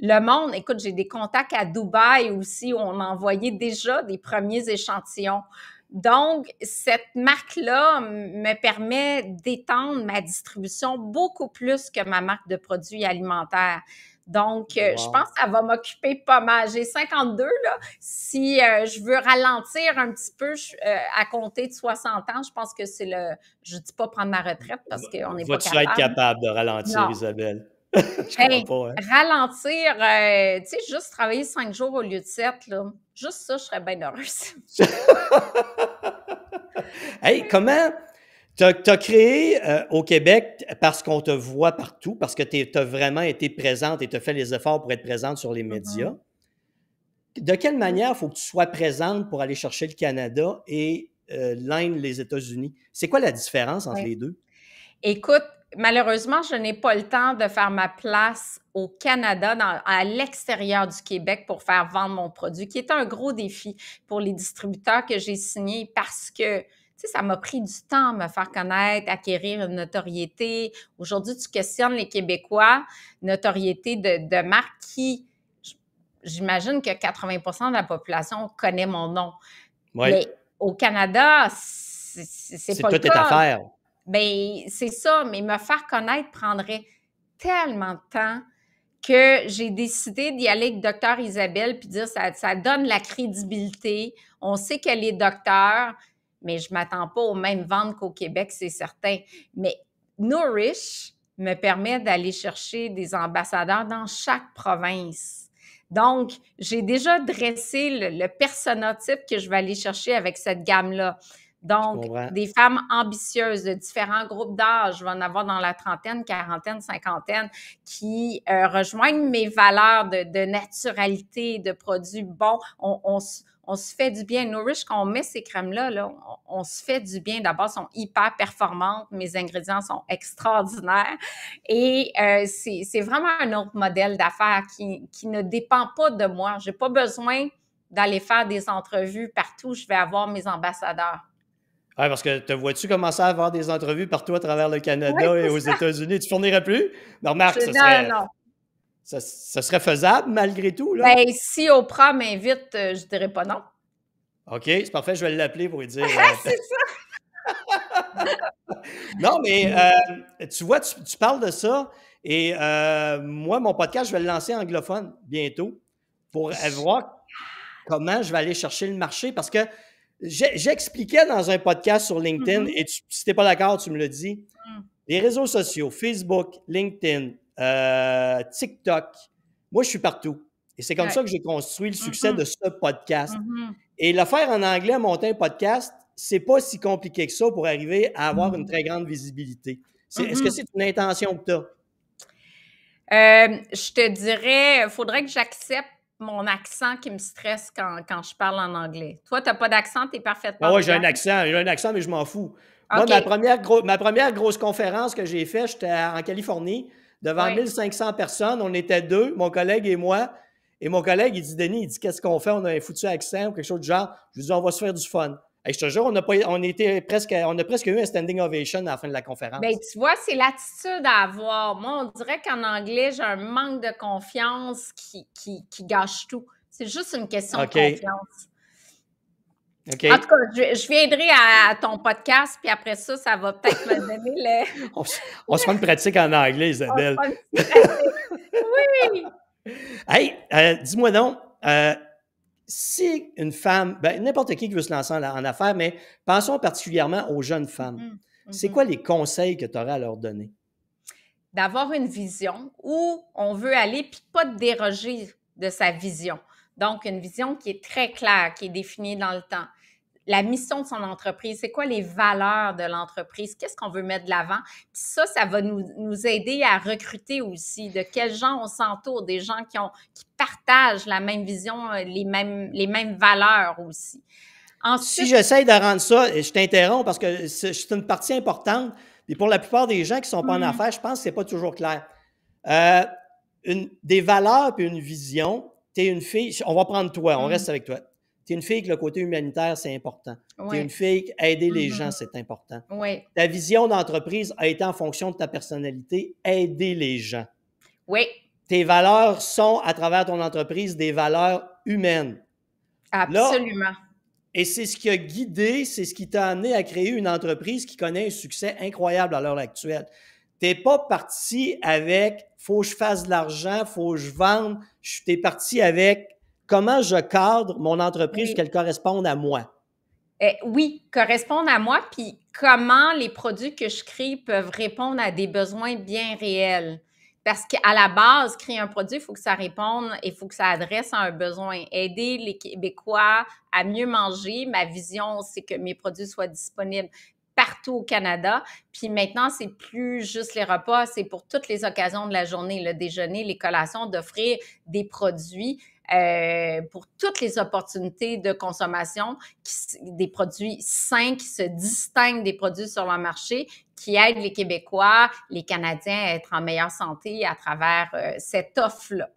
le monde, écoute, j'ai des contacts à Dubaï aussi où on envoyait déjà des premiers échantillons. Donc, cette marque-là me permet d'étendre ma distribution beaucoup plus que ma marque de produits alimentaires. Donc, euh, je pense que ça va m'occuper pas mal. J'ai 52, là. Si euh, je veux ralentir un petit peu euh, à compter de 60 ans, je pense que c'est le... Je dis pas prendre ma retraite parce qu'on est pas capable. Vas-tu être capable de ralentir, Isabelle? hey, hein. Ralentir, euh, tu sais, juste travailler cinq jours au lieu de sept, là. Juste ça, je serais bien heureuse. hey, comment. Tu as, créé euh, au Québec parce qu'on te voit partout, parce que tu as vraiment été présente et tu as fait les efforts pour être présente sur les mm-hmm. médias. De quelle mm-hmm. manière faut que tu sois présente pour aller chercher le Canada et euh, l'Inde, les États-Unis? C'est quoi la différence entre les deux? Écoute, malheureusement, je n'ai pas le temps de faire ma place au Canada, à l'extérieur du Québec, pour faire vendre mon produit, qui est un gros défi pour les distributeurs que j'ai signés parce que tu sais, ça m'a pris du temps à me faire connaître, acquérir une notoriété. Aujourd'hui, tu questionnes les Québécois, notoriété de, marque qui, j'imagine que 80 de la population connaît mon nom. Mais au Canada, c'est pas tout le cas. Ben, c'est ça, mais me faire connaître prendrait tellement de temps que j'ai décidé d'y aller avec docteur Isabelle puis dire ça, ça donne la crédibilité. On sait qu'elle est docteur, mais je m'attends pas aux mêmes ventes qu'au Québec, c'est certain. Mais Nourish me permet d'aller chercher des ambassadeurs dans chaque province. Donc, j'ai déjà dressé le, le que je vais aller chercher avec cette gamme-là. Donc, des femmes ambitieuses de différents groupes d'âge, je vais en avoir dans la trentaine, quarantaine, cinquantaine, qui euh, rejoignent mes valeurs de, de, naturalité, de produits bons. On, on, on se fait du bien. Nourish, quand on met ces crèmes-là, là, on, se fait du bien. D'abord, sont hyper performantes. Mes ingrédients sont extraordinaires. Et euh, c'est vraiment un autre modèle d'affaires qui, qui ne dépend pas de moi. J'ai pas besoin d'aller faire des entrevues partout. Je vais avoir mes ambassadeurs. Oui, parce que te vois-tu commencer à avoir des entrevues partout à travers le Canada et aux États-Unis? Tu ne fournirais plus? Non, Marc, serait, non, non. Ça, serait faisable malgré tout? Là. Ben, si Oprah m'invite, je euh, je dirais pas non. OK, c'est parfait, je vais l'appeler pour lui dire. Euh, c'est ça! non, mais euh, tu vois, tu, tu, parles de ça et moi, mon podcast, je vais le lancer anglophone bientôt pour voir comment je vais aller chercher le marché parce que J'expliquais dans un podcast sur LinkedIn, mm-hmm. et tu, si tu n'es pas d'accord, tu me le dis. Mm. Les réseaux sociaux, Facebook, LinkedIn, euh, TikTok, moi, je suis partout. Et c'est comme ça que j'ai construit le succès mm-hmm. de ce podcast. Mm-hmm. Et le faire en anglais, monter un podcast, c'est pas si compliqué que ça pour arriver à avoir une très grande visibilité. Est-ce que c'est une intention que tu as? Euh, je te dirais, il faudrait que j'accepte mon accent qui me stresse quand, je parle en anglais. Toi, tu n'as pas d'accent, tu es parfaitement. Ah oui, j'ai un accent, j'ai un accent, mais je m'en fous. Moi, ma première, ma première grosse conférence que j'ai faite, j'étais en Californie, devant 1500 personnes. On était deux, mon collègue et moi. Et mon collègue, il dit Denis, il dit Qu'est-ce qu'on fait On a un foutu accent ou quelque chose du genre. Je lui dis On va se faire du fun je te jure, on a, on, était presque, on a presque eu un standing ovation à la fin de la conférence. Bien, tu vois, c'est l'attitude à avoir. Moi, on dirait qu'en anglais, j'ai un manque de confiance qui, gâche tout. C'est juste une question de confiance. En tout cas, je, viendrai à, ton podcast, puis après ça, ça va peut-être me donner le. on, se fait une pratique en anglais, Isabelle. oui! Hey, euh, dis-moi donc, euh, si une femme, ben, n'importe qui qui veut se lancer en, affaires, mais pensons particulièrement aux jeunes femmes. Mm, mm-hmm. C'est quoi les conseils que tu aurais à leur donner? D'avoir une vision où on veut aller, puis pas de déroger de sa vision. Donc, une vision qui est très claire, qui est définie dans le temps la mission de son entreprise, c'est quoi les valeurs de l'entreprise, qu'est-ce qu'on veut mettre de l'avant. Puis ça, ça va nous, aider à recruter aussi de quels gens on s'entoure, des gens qui, ont, qui partagent la même vision, euh, les mêmes, les mêmes valeurs aussi. Ensuite, si j'essaie de rendre ça, je t'interromps parce que c'est une partie importante. Et pour la plupart des gens qui ne sont pas en mmh. affaires, je pense que ce n'est pas toujours clair. Euh, une, des valeurs puis une vision, tu es une fille, on va prendre toi, on mmh. reste avec toi. Tu es une fille que le côté humanitaire, c'est important. Tu une fille que aider les mm-hmm. gens, c'est important. Ouais. Ta vision d'entreprise a été en fonction de ta personnalité, aider les gens. Oui. Tes valeurs sont, à travers ton entreprise, des valeurs humaines. Absolument. et c'est ce qui a guidé, c'est ce qui t'a amené à créer une entreprise qui connaît un succès incroyable à l'heure actuelle. T'es pas parti avec faut que je fasse de l'argent, faut que je vende. T'es parti avec comment je cadre mon entreprise, pour qu'elle corresponde à moi. Eh, oui, correspondent à moi, puis comment les produits que je crée peuvent répondre à des besoins bien réels. Parce qu'à la base, créer un produit, il faut que ça réponde et il faut que ça adresse à un besoin. Aider les Québécois à mieux manger, ma vision, c'est que mes produits soient disponibles partout au Canada. Puis maintenant, c'est plus juste les repas, c'est pour toutes les occasions de la journée, le déjeuner, les collations, d'offrir des produits euh, pour toutes les opportunités de consommation, des produits sains qui se distinguent des produits sur le marché, qui aident les Québécois, les Canadiens à être en meilleure santé à travers euh, cette offre-là.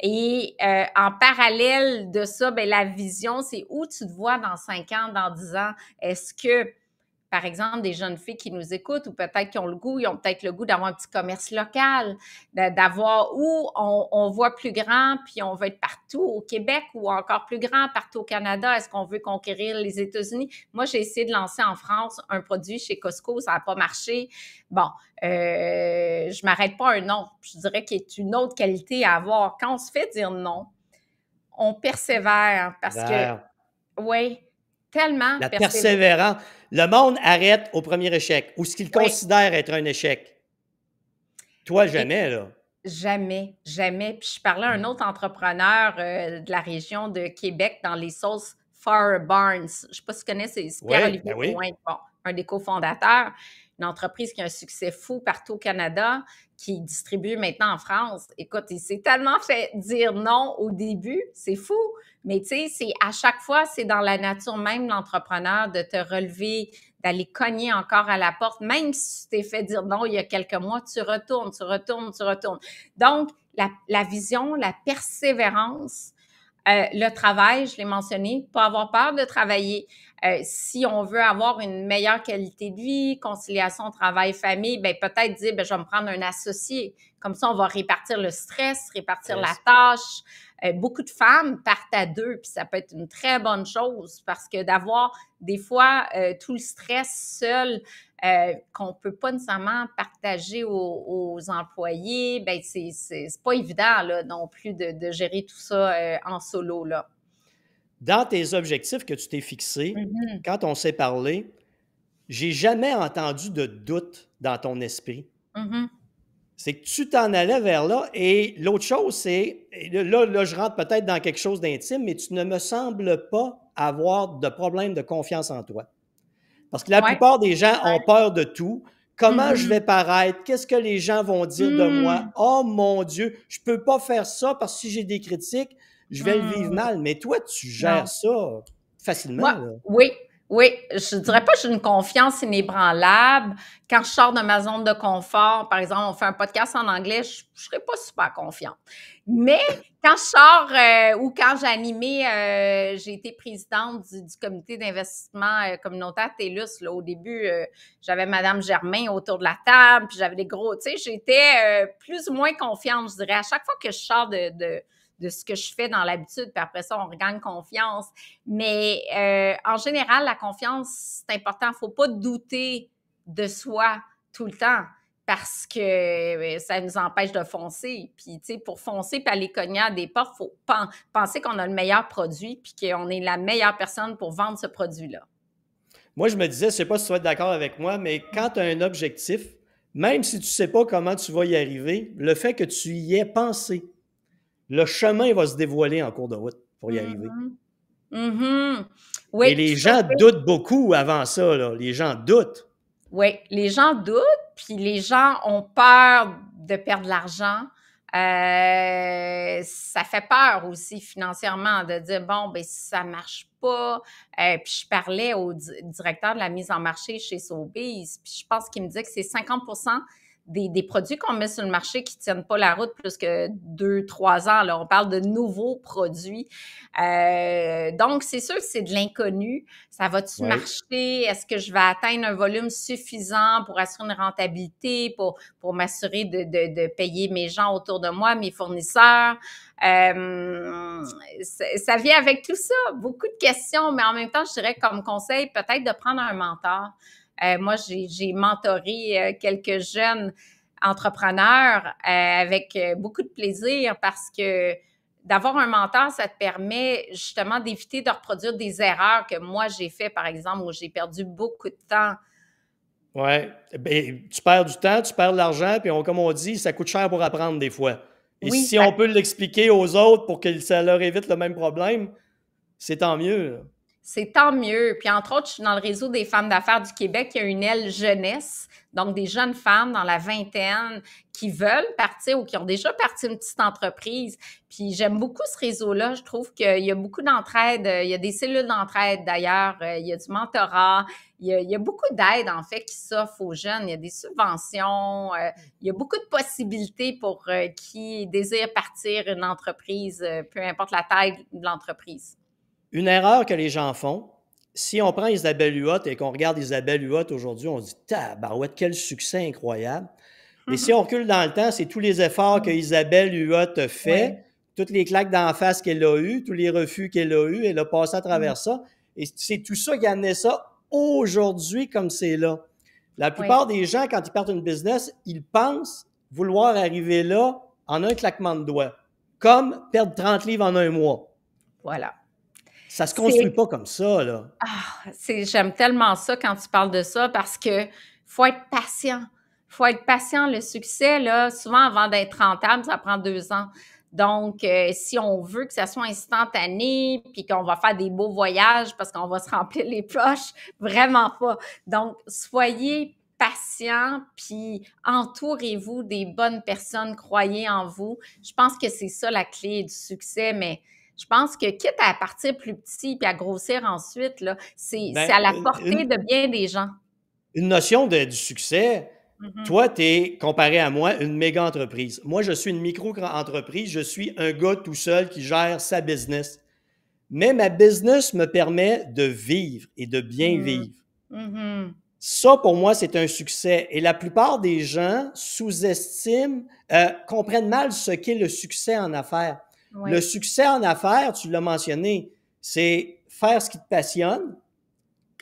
Et euh, en parallèle de ça, ben, la vision, c'est où tu te vois dans cinq ans, dans dix ans. Est-ce que par exemple, des jeunes filles qui nous écoutent ou peut-être qui ont le goût, ils ont peut-être le goût d'avoir un petit commerce local, d'avoir où on, voit plus grand, puis on veut être partout au Québec ou encore plus grand partout au Canada. Est-ce qu'on veut conquérir les États-Unis? Moi, j'ai essayé de lancer en France un produit chez Costco, ça n'a pas marché. Bon, je euh, je m'arrête pas à un nom. Je dirais qu'il a une autre qualité à avoir. Quand on se fait dire non, on persévère parce que que... Oui Tellement. La Le monde arrête au premier échec ou ce qu'il considère être un échec. Toi, jamais, là. Jamais, jamais. Puis je parlais à un mm. autre entrepreneur euh, de la région de Québec dans les sauces Far Barnes. Je ne sais pas si tu connais, c'est Pierre-Olivier ben oui, un des cofondateurs, une entreprise qui a un succès fou partout au Canada, qui distribue maintenant en France, écoute, il s'est tellement fait dire non au début, c'est fou. Mais tu sais, c'est à chaque fois, c'est dans la nature même l'entrepreneur de te relever, d'aller cogner encore à la porte, même si tu t'es fait dire non il y a quelques mois, tu retournes, tu retournes, tu retournes. Donc, la, vision, la persévérance, euh, le travail, je l'ai mentionné, pas avoir peur de travailler. Euh, si on veut avoir une meilleure qualité de vie, conciliation travail-famille, ben peut-être dire ben, je vais me prendre un associé. Comme ça, on va répartir le stress, répartir la tâche. Euh, beaucoup de femmes partent à deux, puis ça peut être une très bonne chose parce que d'avoir des fois euh, tout le stress seul euh, qu'on peut pas nécessairement partager aux, employés, ben c'est pas évident là, non plus de, de gérer tout ça en solo là dans tes objectifs que tu t'es fixés, mm-hmm. quand on s'est parlé, j'ai jamais entendu de doute dans ton esprit. Mm-hmm. C'est que tu t'en allais vers là. Et l'autre chose, c'est, là, je rentre peut-être dans quelque chose d'intime, mais tu ne me sembles pas avoir de problème de confiance en toi. Parce que la plupart des gens ont peur de tout. Comment je mm-hmm. vais paraître? Qu'est-ce que les gens vont dire de moi? Mm. Oh mon Dieu, je ne peux pas faire ça parce que j'ai des critiques, je vais le hmm. vivre mal. Mais toi, tu gères ça facilement. Oui, oui, je dirais pas que j'ai une confiance inébranlable. Quand je sors de ma zone de confort, par exemple, on fait un podcast en anglais, je ne serais pas super confiante. Mais quand je sors euh, ou quand j'ai animé, euh, j'ai été présidente du, comité d'investissement euh, communautaire TELUS. Là, au début, j'avais Madame Germain autour de la table, puis j'avais des gros, tu sais, j'étais plus ou moins confiante, je dirais. À chaque fois que je sors de de ce que je fais dans l'habitude, puis après ça, on regagne confiance. Mais euh, en général, la confiance, c'est important. Il ne faut pas douter de soi tout le temps parce que euh, ça nous empêche de foncer. Puis, tu sais, pour foncer pas aller cogner à des portes, il faut penser qu'on a le meilleur produit puis qu'on est la meilleure personne pour vendre ce produit-là. Moi, je me disais, je ne sais pas si tu vas être d'accord avec moi, mais quand tu as un objectif, même si tu ne sais pas comment tu vas y arriver, le fait que tu y aies pensé, le chemin va se dévoiler en cours de route pour y mm-hmm. arriver. Mm-hmm. Oui, Et les gens doutent beaucoup avant ça. Les gens doutent. Oui, les gens doutent, puis les gens ont peur de perdre de l'argent. Euh, ça fait peur aussi financièrement de dire bon ben ça marche pas euh, puis je parlais au directeur de la mise en marché chez Sobeys puis je pense qu'il me dit que c'est 50 des, produits qu'on met sur le marché qui tiennent pas la route plus que deux, trois ans. Là. On parle de nouveaux produits. Euh, donc, c'est sûr que c'est de l'inconnu. Ça va-tu marcher? Est-ce que je vais atteindre un volume suffisant pour assurer une rentabilité, pour, pour m'assurer de, payer mes gens autour de moi, mes fournisseurs? Euh, ça vient avec tout ça, beaucoup de questions, mais en même temps, je dirais comme conseil, peut-être de prendre un mentor. Euh, moi, j'ai mentoré euh, quelques jeunes entrepreneurs euh, avec beaucoup de plaisir parce que d'avoir un mentor, ça te permet justement d'éviter de reproduire des erreurs que moi j'ai fait, par exemple, où j'ai perdu beaucoup de temps. Oui. Ben, tu perds du temps, tu perds de l'argent, puis comme on dit, ça coûte cher pour apprendre des fois. Et si on peut l'expliquer aux autres pour que ça leur évite le même problème, c'est tant mieux. C'est tant mieux. Puis entre autres, je suis dans le réseau des femmes d'affaires du Québec. Il y a une aile jeunesse, donc des jeunes femmes dans la vingtaine qui veulent partir ou qui ont déjà parti une petite entreprise. Puis j'aime beaucoup ce réseau-là. Je trouve qu'il y a beaucoup d'entraide. Il y a des cellules d'entraide d'ailleurs. Il y a du mentorat. Il y a, il y a beaucoup d'aide en fait qui s'offre aux jeunes. Il y a des subventions. Euh, il y a beaucoup de possibilités pour euh, qui désire partir une entreprise, euh, peu importe la taille de l'entreprise. Une erreur que les gens font, si on prend Isabelle Huot et qu'on regarde Isabelle Huot aujourd'hui, on dit Tabarouette, quel succès incroyable. Et si on recule dans le temps, c'est tous les efforts que Isabelle Huot a fait, toutes les claques d'en face qu'elle a eues, tous les refus qu'elle a eus, elle a passé à travers mm. ça. Et c'est tout ça qui a amené ça aujourd'hui comme c'est là. La plupart des gens, quand ils partent une business, ils pensent vouloir arriver là en un claquement de doigts, comme perdre 30 livres en un mois. Voilà. Ça se construit pas comme ça, là. Ah, J'aime tellement ça quand tu parles de ça parce que faut être patient. faut être patient. Le succès, là, souvent, avant d'être rentable, ça prend deux ans. Donc, euh, si on veut que ça soit instantané, puis qu'on va faire des beaux voyages parce qu'on va se remplir les poches, vraiment pas. Donc, soyez patient, puis entourez-vous des bonnes personnes, croyez en vous. Je pense que c'est ça la clé du succès, mais je pense que quitte à partir plus petit puis à grossir ensuite, là, c'est, ben, à la portée de bien des gens. Une notion de, du succès. Mm-hmm. Toi, tu es, comparé à moi, une méga entreprise. Moi, je suis une micro-entreprise. Je suis un gars tout seul qui gère sa business. Mais ma business me permet de vivre et de bien mm-hmm. vivre. Mm-hmm. Ça, pour moi, c'est un succès. Et la plupart des gens sous-estiment, euh, comprennent mal ce qu'est le succès en affaires. Le succès en affaires, tu l'as mentionné, c'est faire ce qui te passionne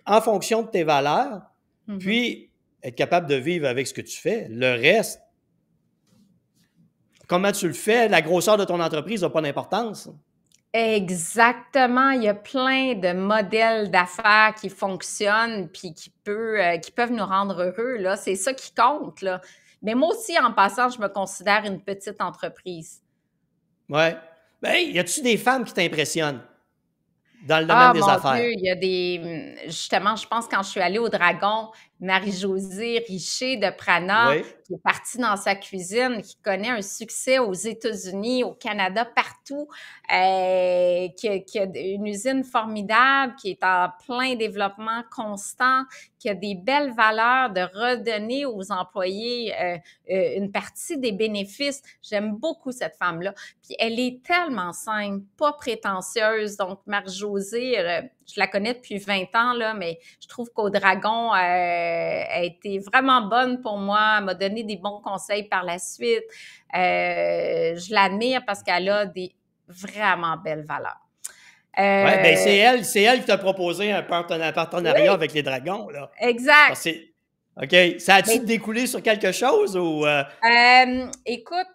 en fonction de tes valeurs, mm-hmm. puis être capable de vivre avec ce que tu fais. Le reste, comment tu le fais, la grosseur de ton entreprise n'a pas d'importance. Exactement. Il y a plein de modèles d'affaires qui fonctionnent puis qui, euh, qui peuvent nous rendre heureux. C'est ça qui compte. Mais moi aussi, en passant, je me considère une petite entreprise. Ouais. Ben, y a-tu des femmes qui t'impressionnent? dans le ah, domaine ah, des mon affaires. Dieu, il y a des. Hum, justement, je pense quand je suis allée au Dragon, Marie-Josée Richer de Prana, qui est partie dans sa cuisine, qui connaît un succès aux États-Unis, au Canada, partout, euh, qui, a une usine formidable, qui est en plein développement constant, qui a des belles valeurs de redonner aux employés euh, euh, une partie des bénéfices. J'aime beaucoup cette femme-là. Puis elle est tellement simple, pas prétentieuse. Donc, Marie-Josée je la connais depuis 20 ans, là, mais je trouve qu'au Dragon euh, elle a été vraiment bonne pour moi, Elle m'a donné des bons conseils par la suite. Euh, je l'admire parce qu'elle a des vraiment belles valeurs. Euh, ben, c'est elle, c'est elle qui t'a proposé un partenariat, avec les dragons, là. Exact. OK. Ça a t découlé sur quelque chose ou. écoute,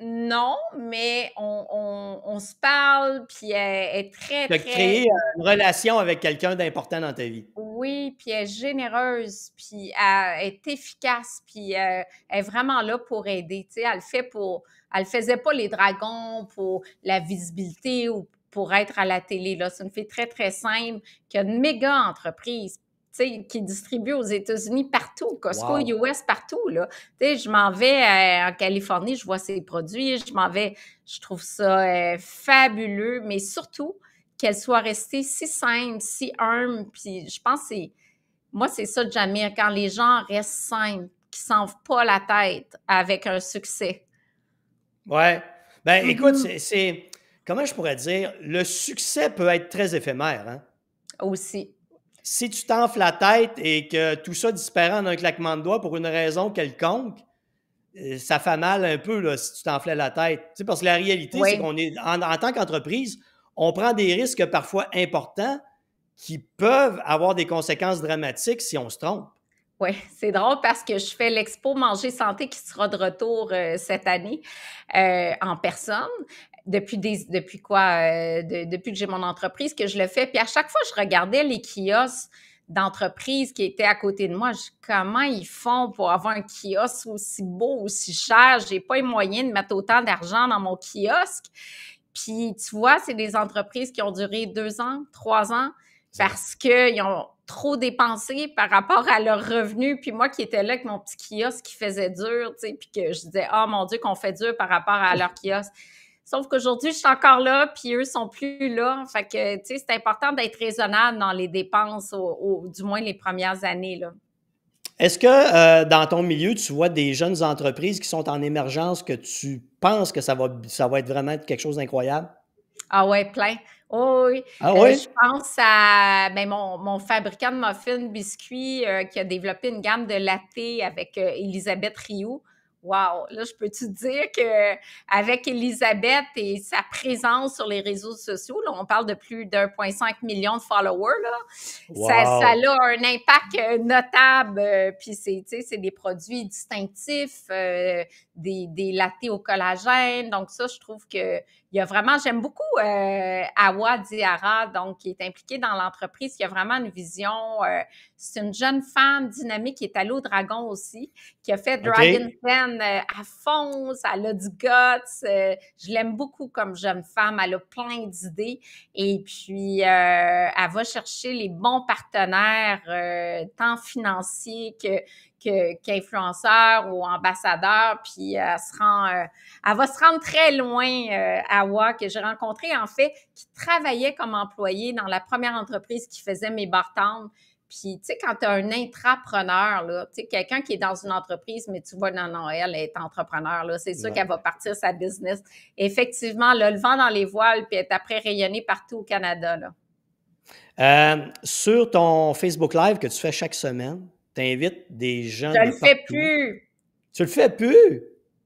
non, mais on, on, se parle, puis elle est très, tu as créé euh, une relation avec quelqu'un d'important dans ta vie. Oui, puis elle est généreuse, puis elle est efficace, puis euh, elle est vraiment là pour aider, elle le fait pour... Elle faisait pas les dragons pour la visibilité ou pour être à la télé, là. C'est une fille très, très simple, qui une méga entreprise, qui distribue aux États-Unis partout, Costco, US, partout. Là. je m'en vais euh, en Californie, je vois ces produits, je m'en vais, je trouve ça euh, fabuleux, mais surtout qu'elle soit restée si simple, si humble. Puis je pense que moi, c'est ça, Jamir, quand les gens restent simples, qui s'en pas la tête avec un succès. Ouais. Ben, mm-hmm. écoute, c'est. Comment je pourrais dire? Le succès peut être très éphémère. Hein? Aussi si tu t'enfles la tête et que tout ça disparaît en un claquement de doigts pour une raison quelconque, euh, ça fait mal un peu si tu t'enflais la tête. parce que la réalité, c'est qu'on est, en, tant qu'entreprise, on prend des risques parfois importants qui peuvent avoir des conséquences dramatiques si on se trompe. Oui, c'est drôle parce que je fais l'expo Manger Santé qui sera de retour euh, cette année euh, en personne depuis, depuis quoi? Euh, depuis que j'ai mon entreprise que je le fais. Puis à chaque fois, je regardais les kiosques d'entreprises qui étaient à côté de moi. Je, comment ils font pour avoir un kiosque aussi beau, aussi cher? J'ai pas les moyens de mettre autant d'argent dans mon kiosque. Puis tu vois, c'est des entreprises qui ont duré deux ans, trois ans parce qu'ils ont trop dépensé par rapport à leurs revenus. Puis moi qui étais là avec mon petit kiosque qui faisait dur, tu sais, puis que je disais, oh mon Dieu, qu'on fait dur par rapport à leur kiosque. Sauf qu'aujourd'hui, je suis encore là, puis eux sont plus là. Fait que, tu sais, c'est important d'être raisonnable dans les dépenses, au, du moins les premières années, là. Est-ce que euh, dans ton milieu, tu vois des jeunes entreprises qui sont en émergence que tu penses que ça va, ça va être vraiment quelque chose d'incroyable? Ah ouais, plein. Oh oui. Ah euh, je pense à ben, mon, fabricant de muffins, biscuits, euh, qui a développé une gamme de latte avec Elisabeth Rioux. Wow, là, je peux te dire que avec Elisabeth et sa présence sur les réseaux sociaux, là, on parle de plus d'1,5 million de followers, là, ça, a un impact euh, notable. Euh, puis c'est, c'est des produits distinctifs, euh, des, des lattés au collagène. Donc, ça, je trouve que il y a vraiment, j'aime beaucoup euh, Awa Diara, donc, qui est impliquée dans l'entreprise, qui a vraiment une vision. Euh, c'est une jeune femme dynamique qui est allée au Dragon aussi, qui a fait Dragon Den euh, à fond, elle a du guts. Euh, je l'aime beaucoup comme jeune femme, elle a plein d'idées. Et puis, euh, elle va chercher les bons partenaires, tant financiers que qu'influenceur ou ambassadeur, puis euh, elle, se rend, euh, va se rendre très loin euh, à WA, que j'ai rencontré en fait, qui travaillait comme employée dans la première entreprise qui faisait mes bartendes. Puis, tu sais, quand tu as un intrapreneur, tu sais, quelqu'un qui est dans une entreprise, mais tu vois, non, non, elle est entrepreneur, c'est sûr qu'elle va partir sa business. Effectivement, le vent dans les voiles, puis être après rayonné partout au Canada, sur ton Facebook Live que tu fais chaque semaine, T'invites des gens. Je ne le fais plus. Tu le fais plus?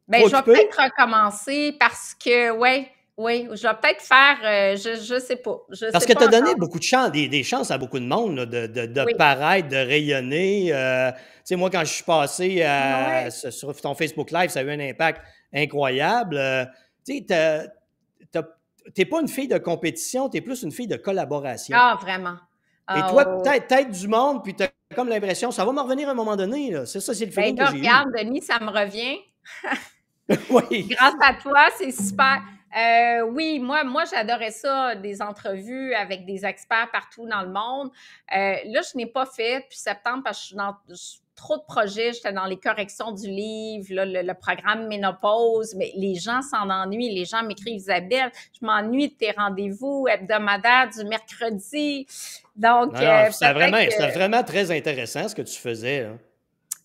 Ben, je vais peut-être recommencer parce que, ouais, oui, je vais peut-être faire, euh, je ne sais pas. parce que tu as donné beaucoup de chance, des, chances à beaucoup de monde de, de, de paraître, de rayonner. Euh, tu sais, moi, quand je suis passé sur ton Facebook Live, ça a eu un impact incroyable. Euh, tu sais, tu n'es pas une fille de compétition, tu es plus une fille de collaboration. Ah, vraiment. Et ah toi, peut tête du monde, puis tu comme l'impression, ça va me revenir à un moment donné. C'est ça, c'est le feeling ben, que j'ai regarde, Denis, ça me revient. oui. Grâce à toi, c'est super. Euh, oui, moi, moi j'adorais ça, des entrevues avec des experts partout dans le monde. Euh, là, je n'ai pas fait puis septembre parce que je suis dans, trop de projets. J'étais dans les corrections du livre, le, programme Ménopause. Mais les gens s'en ennuient. Les gens m'écrivent Isabelle, je m'ennuie de tes rendez-vous hebdomadaires du mercredi. Donc, euh, c'est vraiment, très intéressant ce que tu faisais. Hein.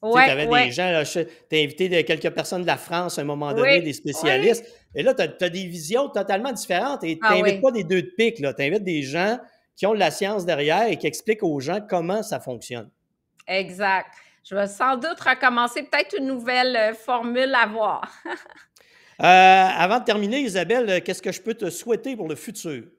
Ouais, tu avais des gens, tu as invité de quelques personnes de la France à un moment donné, des spécialistes. Et là, tu as, des visions totalement différentes. Et ah tu n'invites pas des deux de pique, tu invites des gens qui ont de la science derrière et qui expliquent aux gens comment ça fonctionne. Exact je vais sans doute recommencer peut-être une nouvelle euh, formule à voir. Euh, avant de terminer, Isabelle, euh, qu'est-ce que je peux te souhaiter pour le futur? Euh,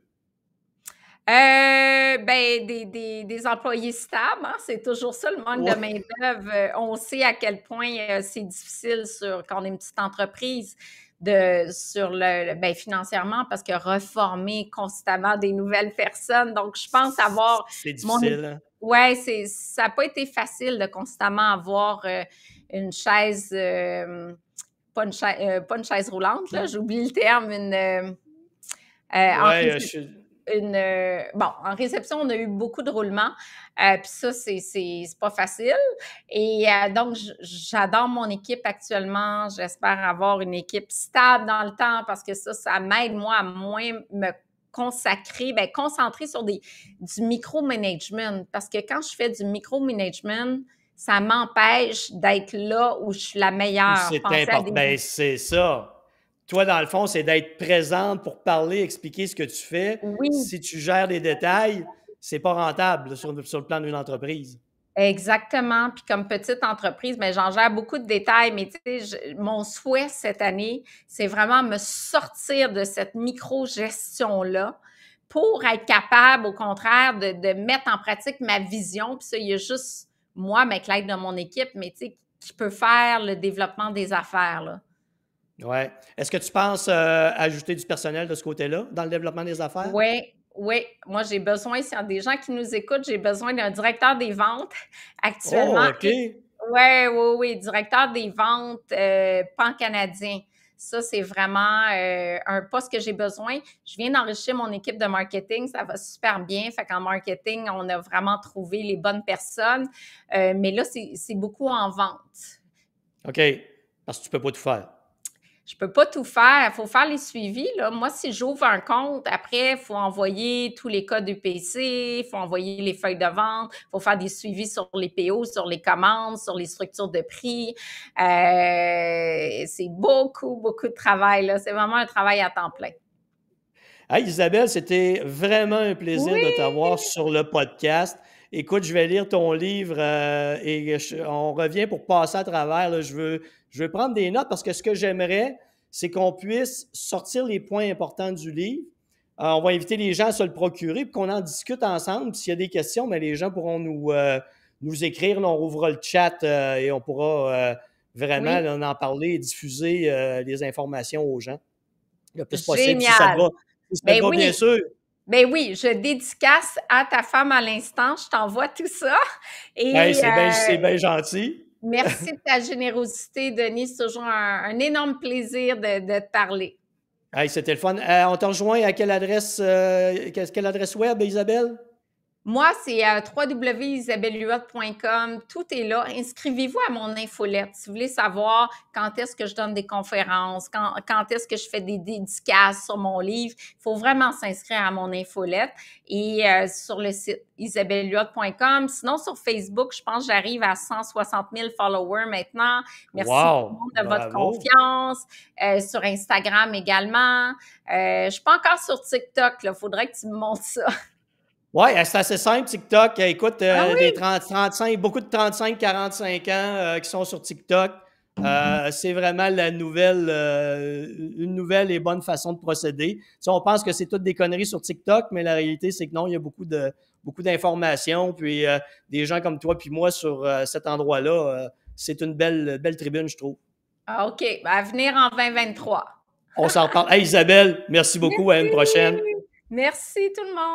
ben, des, des, employés stables, hein, c'est toujours ça le manque de main-d'œuvre. On sait à quel point c'est difficile sur, quand on est une petite entreprise. De, sur le, ben, financièrement parce que reformer constamment des nouvelles personnes. Donc, je pense avoir. C'est difficile. Hein. Oui, ça n'a pas été facile de constamment avoir euh, une chaise, euh, euh, pas, une chaise roulante, j'oublie le terme, une. Oui, en je... une bon, en réception, on a eu beaucoup de roulements, puis ça, c'est pas facile. Et donc, j'adore mon équipe actuellement. J'espère avoir une équipe stable dans le temps parce que ça, ça m'aide, moi, à moins me consacrer, ben, concentrer sur des, du management Parce que quand je fais du micro-management, ça m'empêche d'être là où je suis la meilleure. C'est important. Ben, c'est ça. Toi, dans le fond, c'est d'être présente pour parler, expliquer ce que tu fais. Oui. Si tu gères des détails, c'est pas rentable sur, sur le plan d'une entreprise. Exactement. Puis comme petite entreprise, mais ben, j'en gère beaucoup de détails. Mais tu sais, mon souhait cette année, c'est vraiment me sortir de cette micro-gestion-là pour être capable, au contraire, de, mettre en pratique ma vision. Puis ça, il y a juste moi, mais l'aide de mon équipe, mais tu sais, qui peut faire le développement des affaires. Là. Ouais. Est-ce que tu penses euh, ajouter du personnel de ce côté-là dans le développement des affaires? Oui, oui, moi j'ai besoin, s'il y a des gens qui nous écoutent, j'ai besoin d'un directeur des ventes actuellement. Oh, OK. Oui, oui, oui, directeur des ventes euh, pan-canadien. Ça, c'est vraiment euh, un poste que j'ai besoin. Je viens d'enrichir mon équipe de marketing. Ça va super bien. Fait qu'en marketing, on a vraiment trouvé les bonnes personnes. Euh, mais là, c'est beaucoup en vente. OK. Parce que tu ne peux pas tout faire je peux pas tout faire. Il faut faire les suivis. Là. Moi, si j'ouvre un compte, après, il faut envoyer tous les codes UPC, il faut envoyer les feuilles de vente, il faut faire des suivis sur les PO, sur les commandes, sur les structures de prix. Euh, c'est beaucoup, beaucoup de travail. C'est vraiment un travail à temps plein. Hey, Isabelle, c'était vraiment un plaisir de t'avoir sur le podcast. Écoute, je vais lire ton livre euh, et on revient pour passer à travers. je veux je vais prendre des notes parce que ce que j'aimerais, c'est qu'on puisse sortir les points importants du livre. Euh, on va inviter les gens à se le procurer, puis qu'on en discute ensemble. S'il y a des questions, mais ben, les gens pourront nous, euh, nous écrire. on ouvrira le chat euh, et on pourra vraiment en parler et diffuser les informations aux gens le plus possible. Si ça ben va, bien sûr. Ben oui, je dédicace à ta femme à l'instant. Je t'envoie tout ça. Ben, c'est bien, bien gentil. Merci de ta générosité, Denis. C'est toujours un, énorme plaisir de, te parler. C'était le fun. Euh, on te rejoint à quelle adresse, euh, quelle adresse web, Isabelle? Moi, c'est euh, Tout est là. Inscrivez-vous à mon infolette si vous voulez savoir quand est-ce que je donne des conférences, quand, est-ce que je fais des dédicaces sur mon livre. Il faut vraiment s'inscrire à mon infolette et euh, sur le site isabellehuot.com. Sinon, sur Facebook, je pense que j'arrive à 160 000 followers maintenant. Merci tout le monde de votre confiance. Euh, sur Instagram également. Euh, je ne suis pas encore sur TikTok. Il faudrait que tu me montres ça. Oui, c'est assez simple, TikTok. Euh, écoute, 30, euh, ah beaucoup de 35-45 ans euh, qui sont sur TikTok. Mm-hmm. c'est vraiment la nouvelle, une nouvelle et bonne façon de procéder. Si on pense que c'est toutes des conneries sur TikTok, mais la réalité, c'est que non, il y a beaucoup de beaucoup d'informations, puis des gens comme toi puis moi sur cet endroit-là, c'est une belle, belle tribune, je trouve. Ah, OK. Ben, à venir en 2023. on s'en reparle. Hey, Isabelle, merci beaucoup. À une prochaine. Merci tout le monde.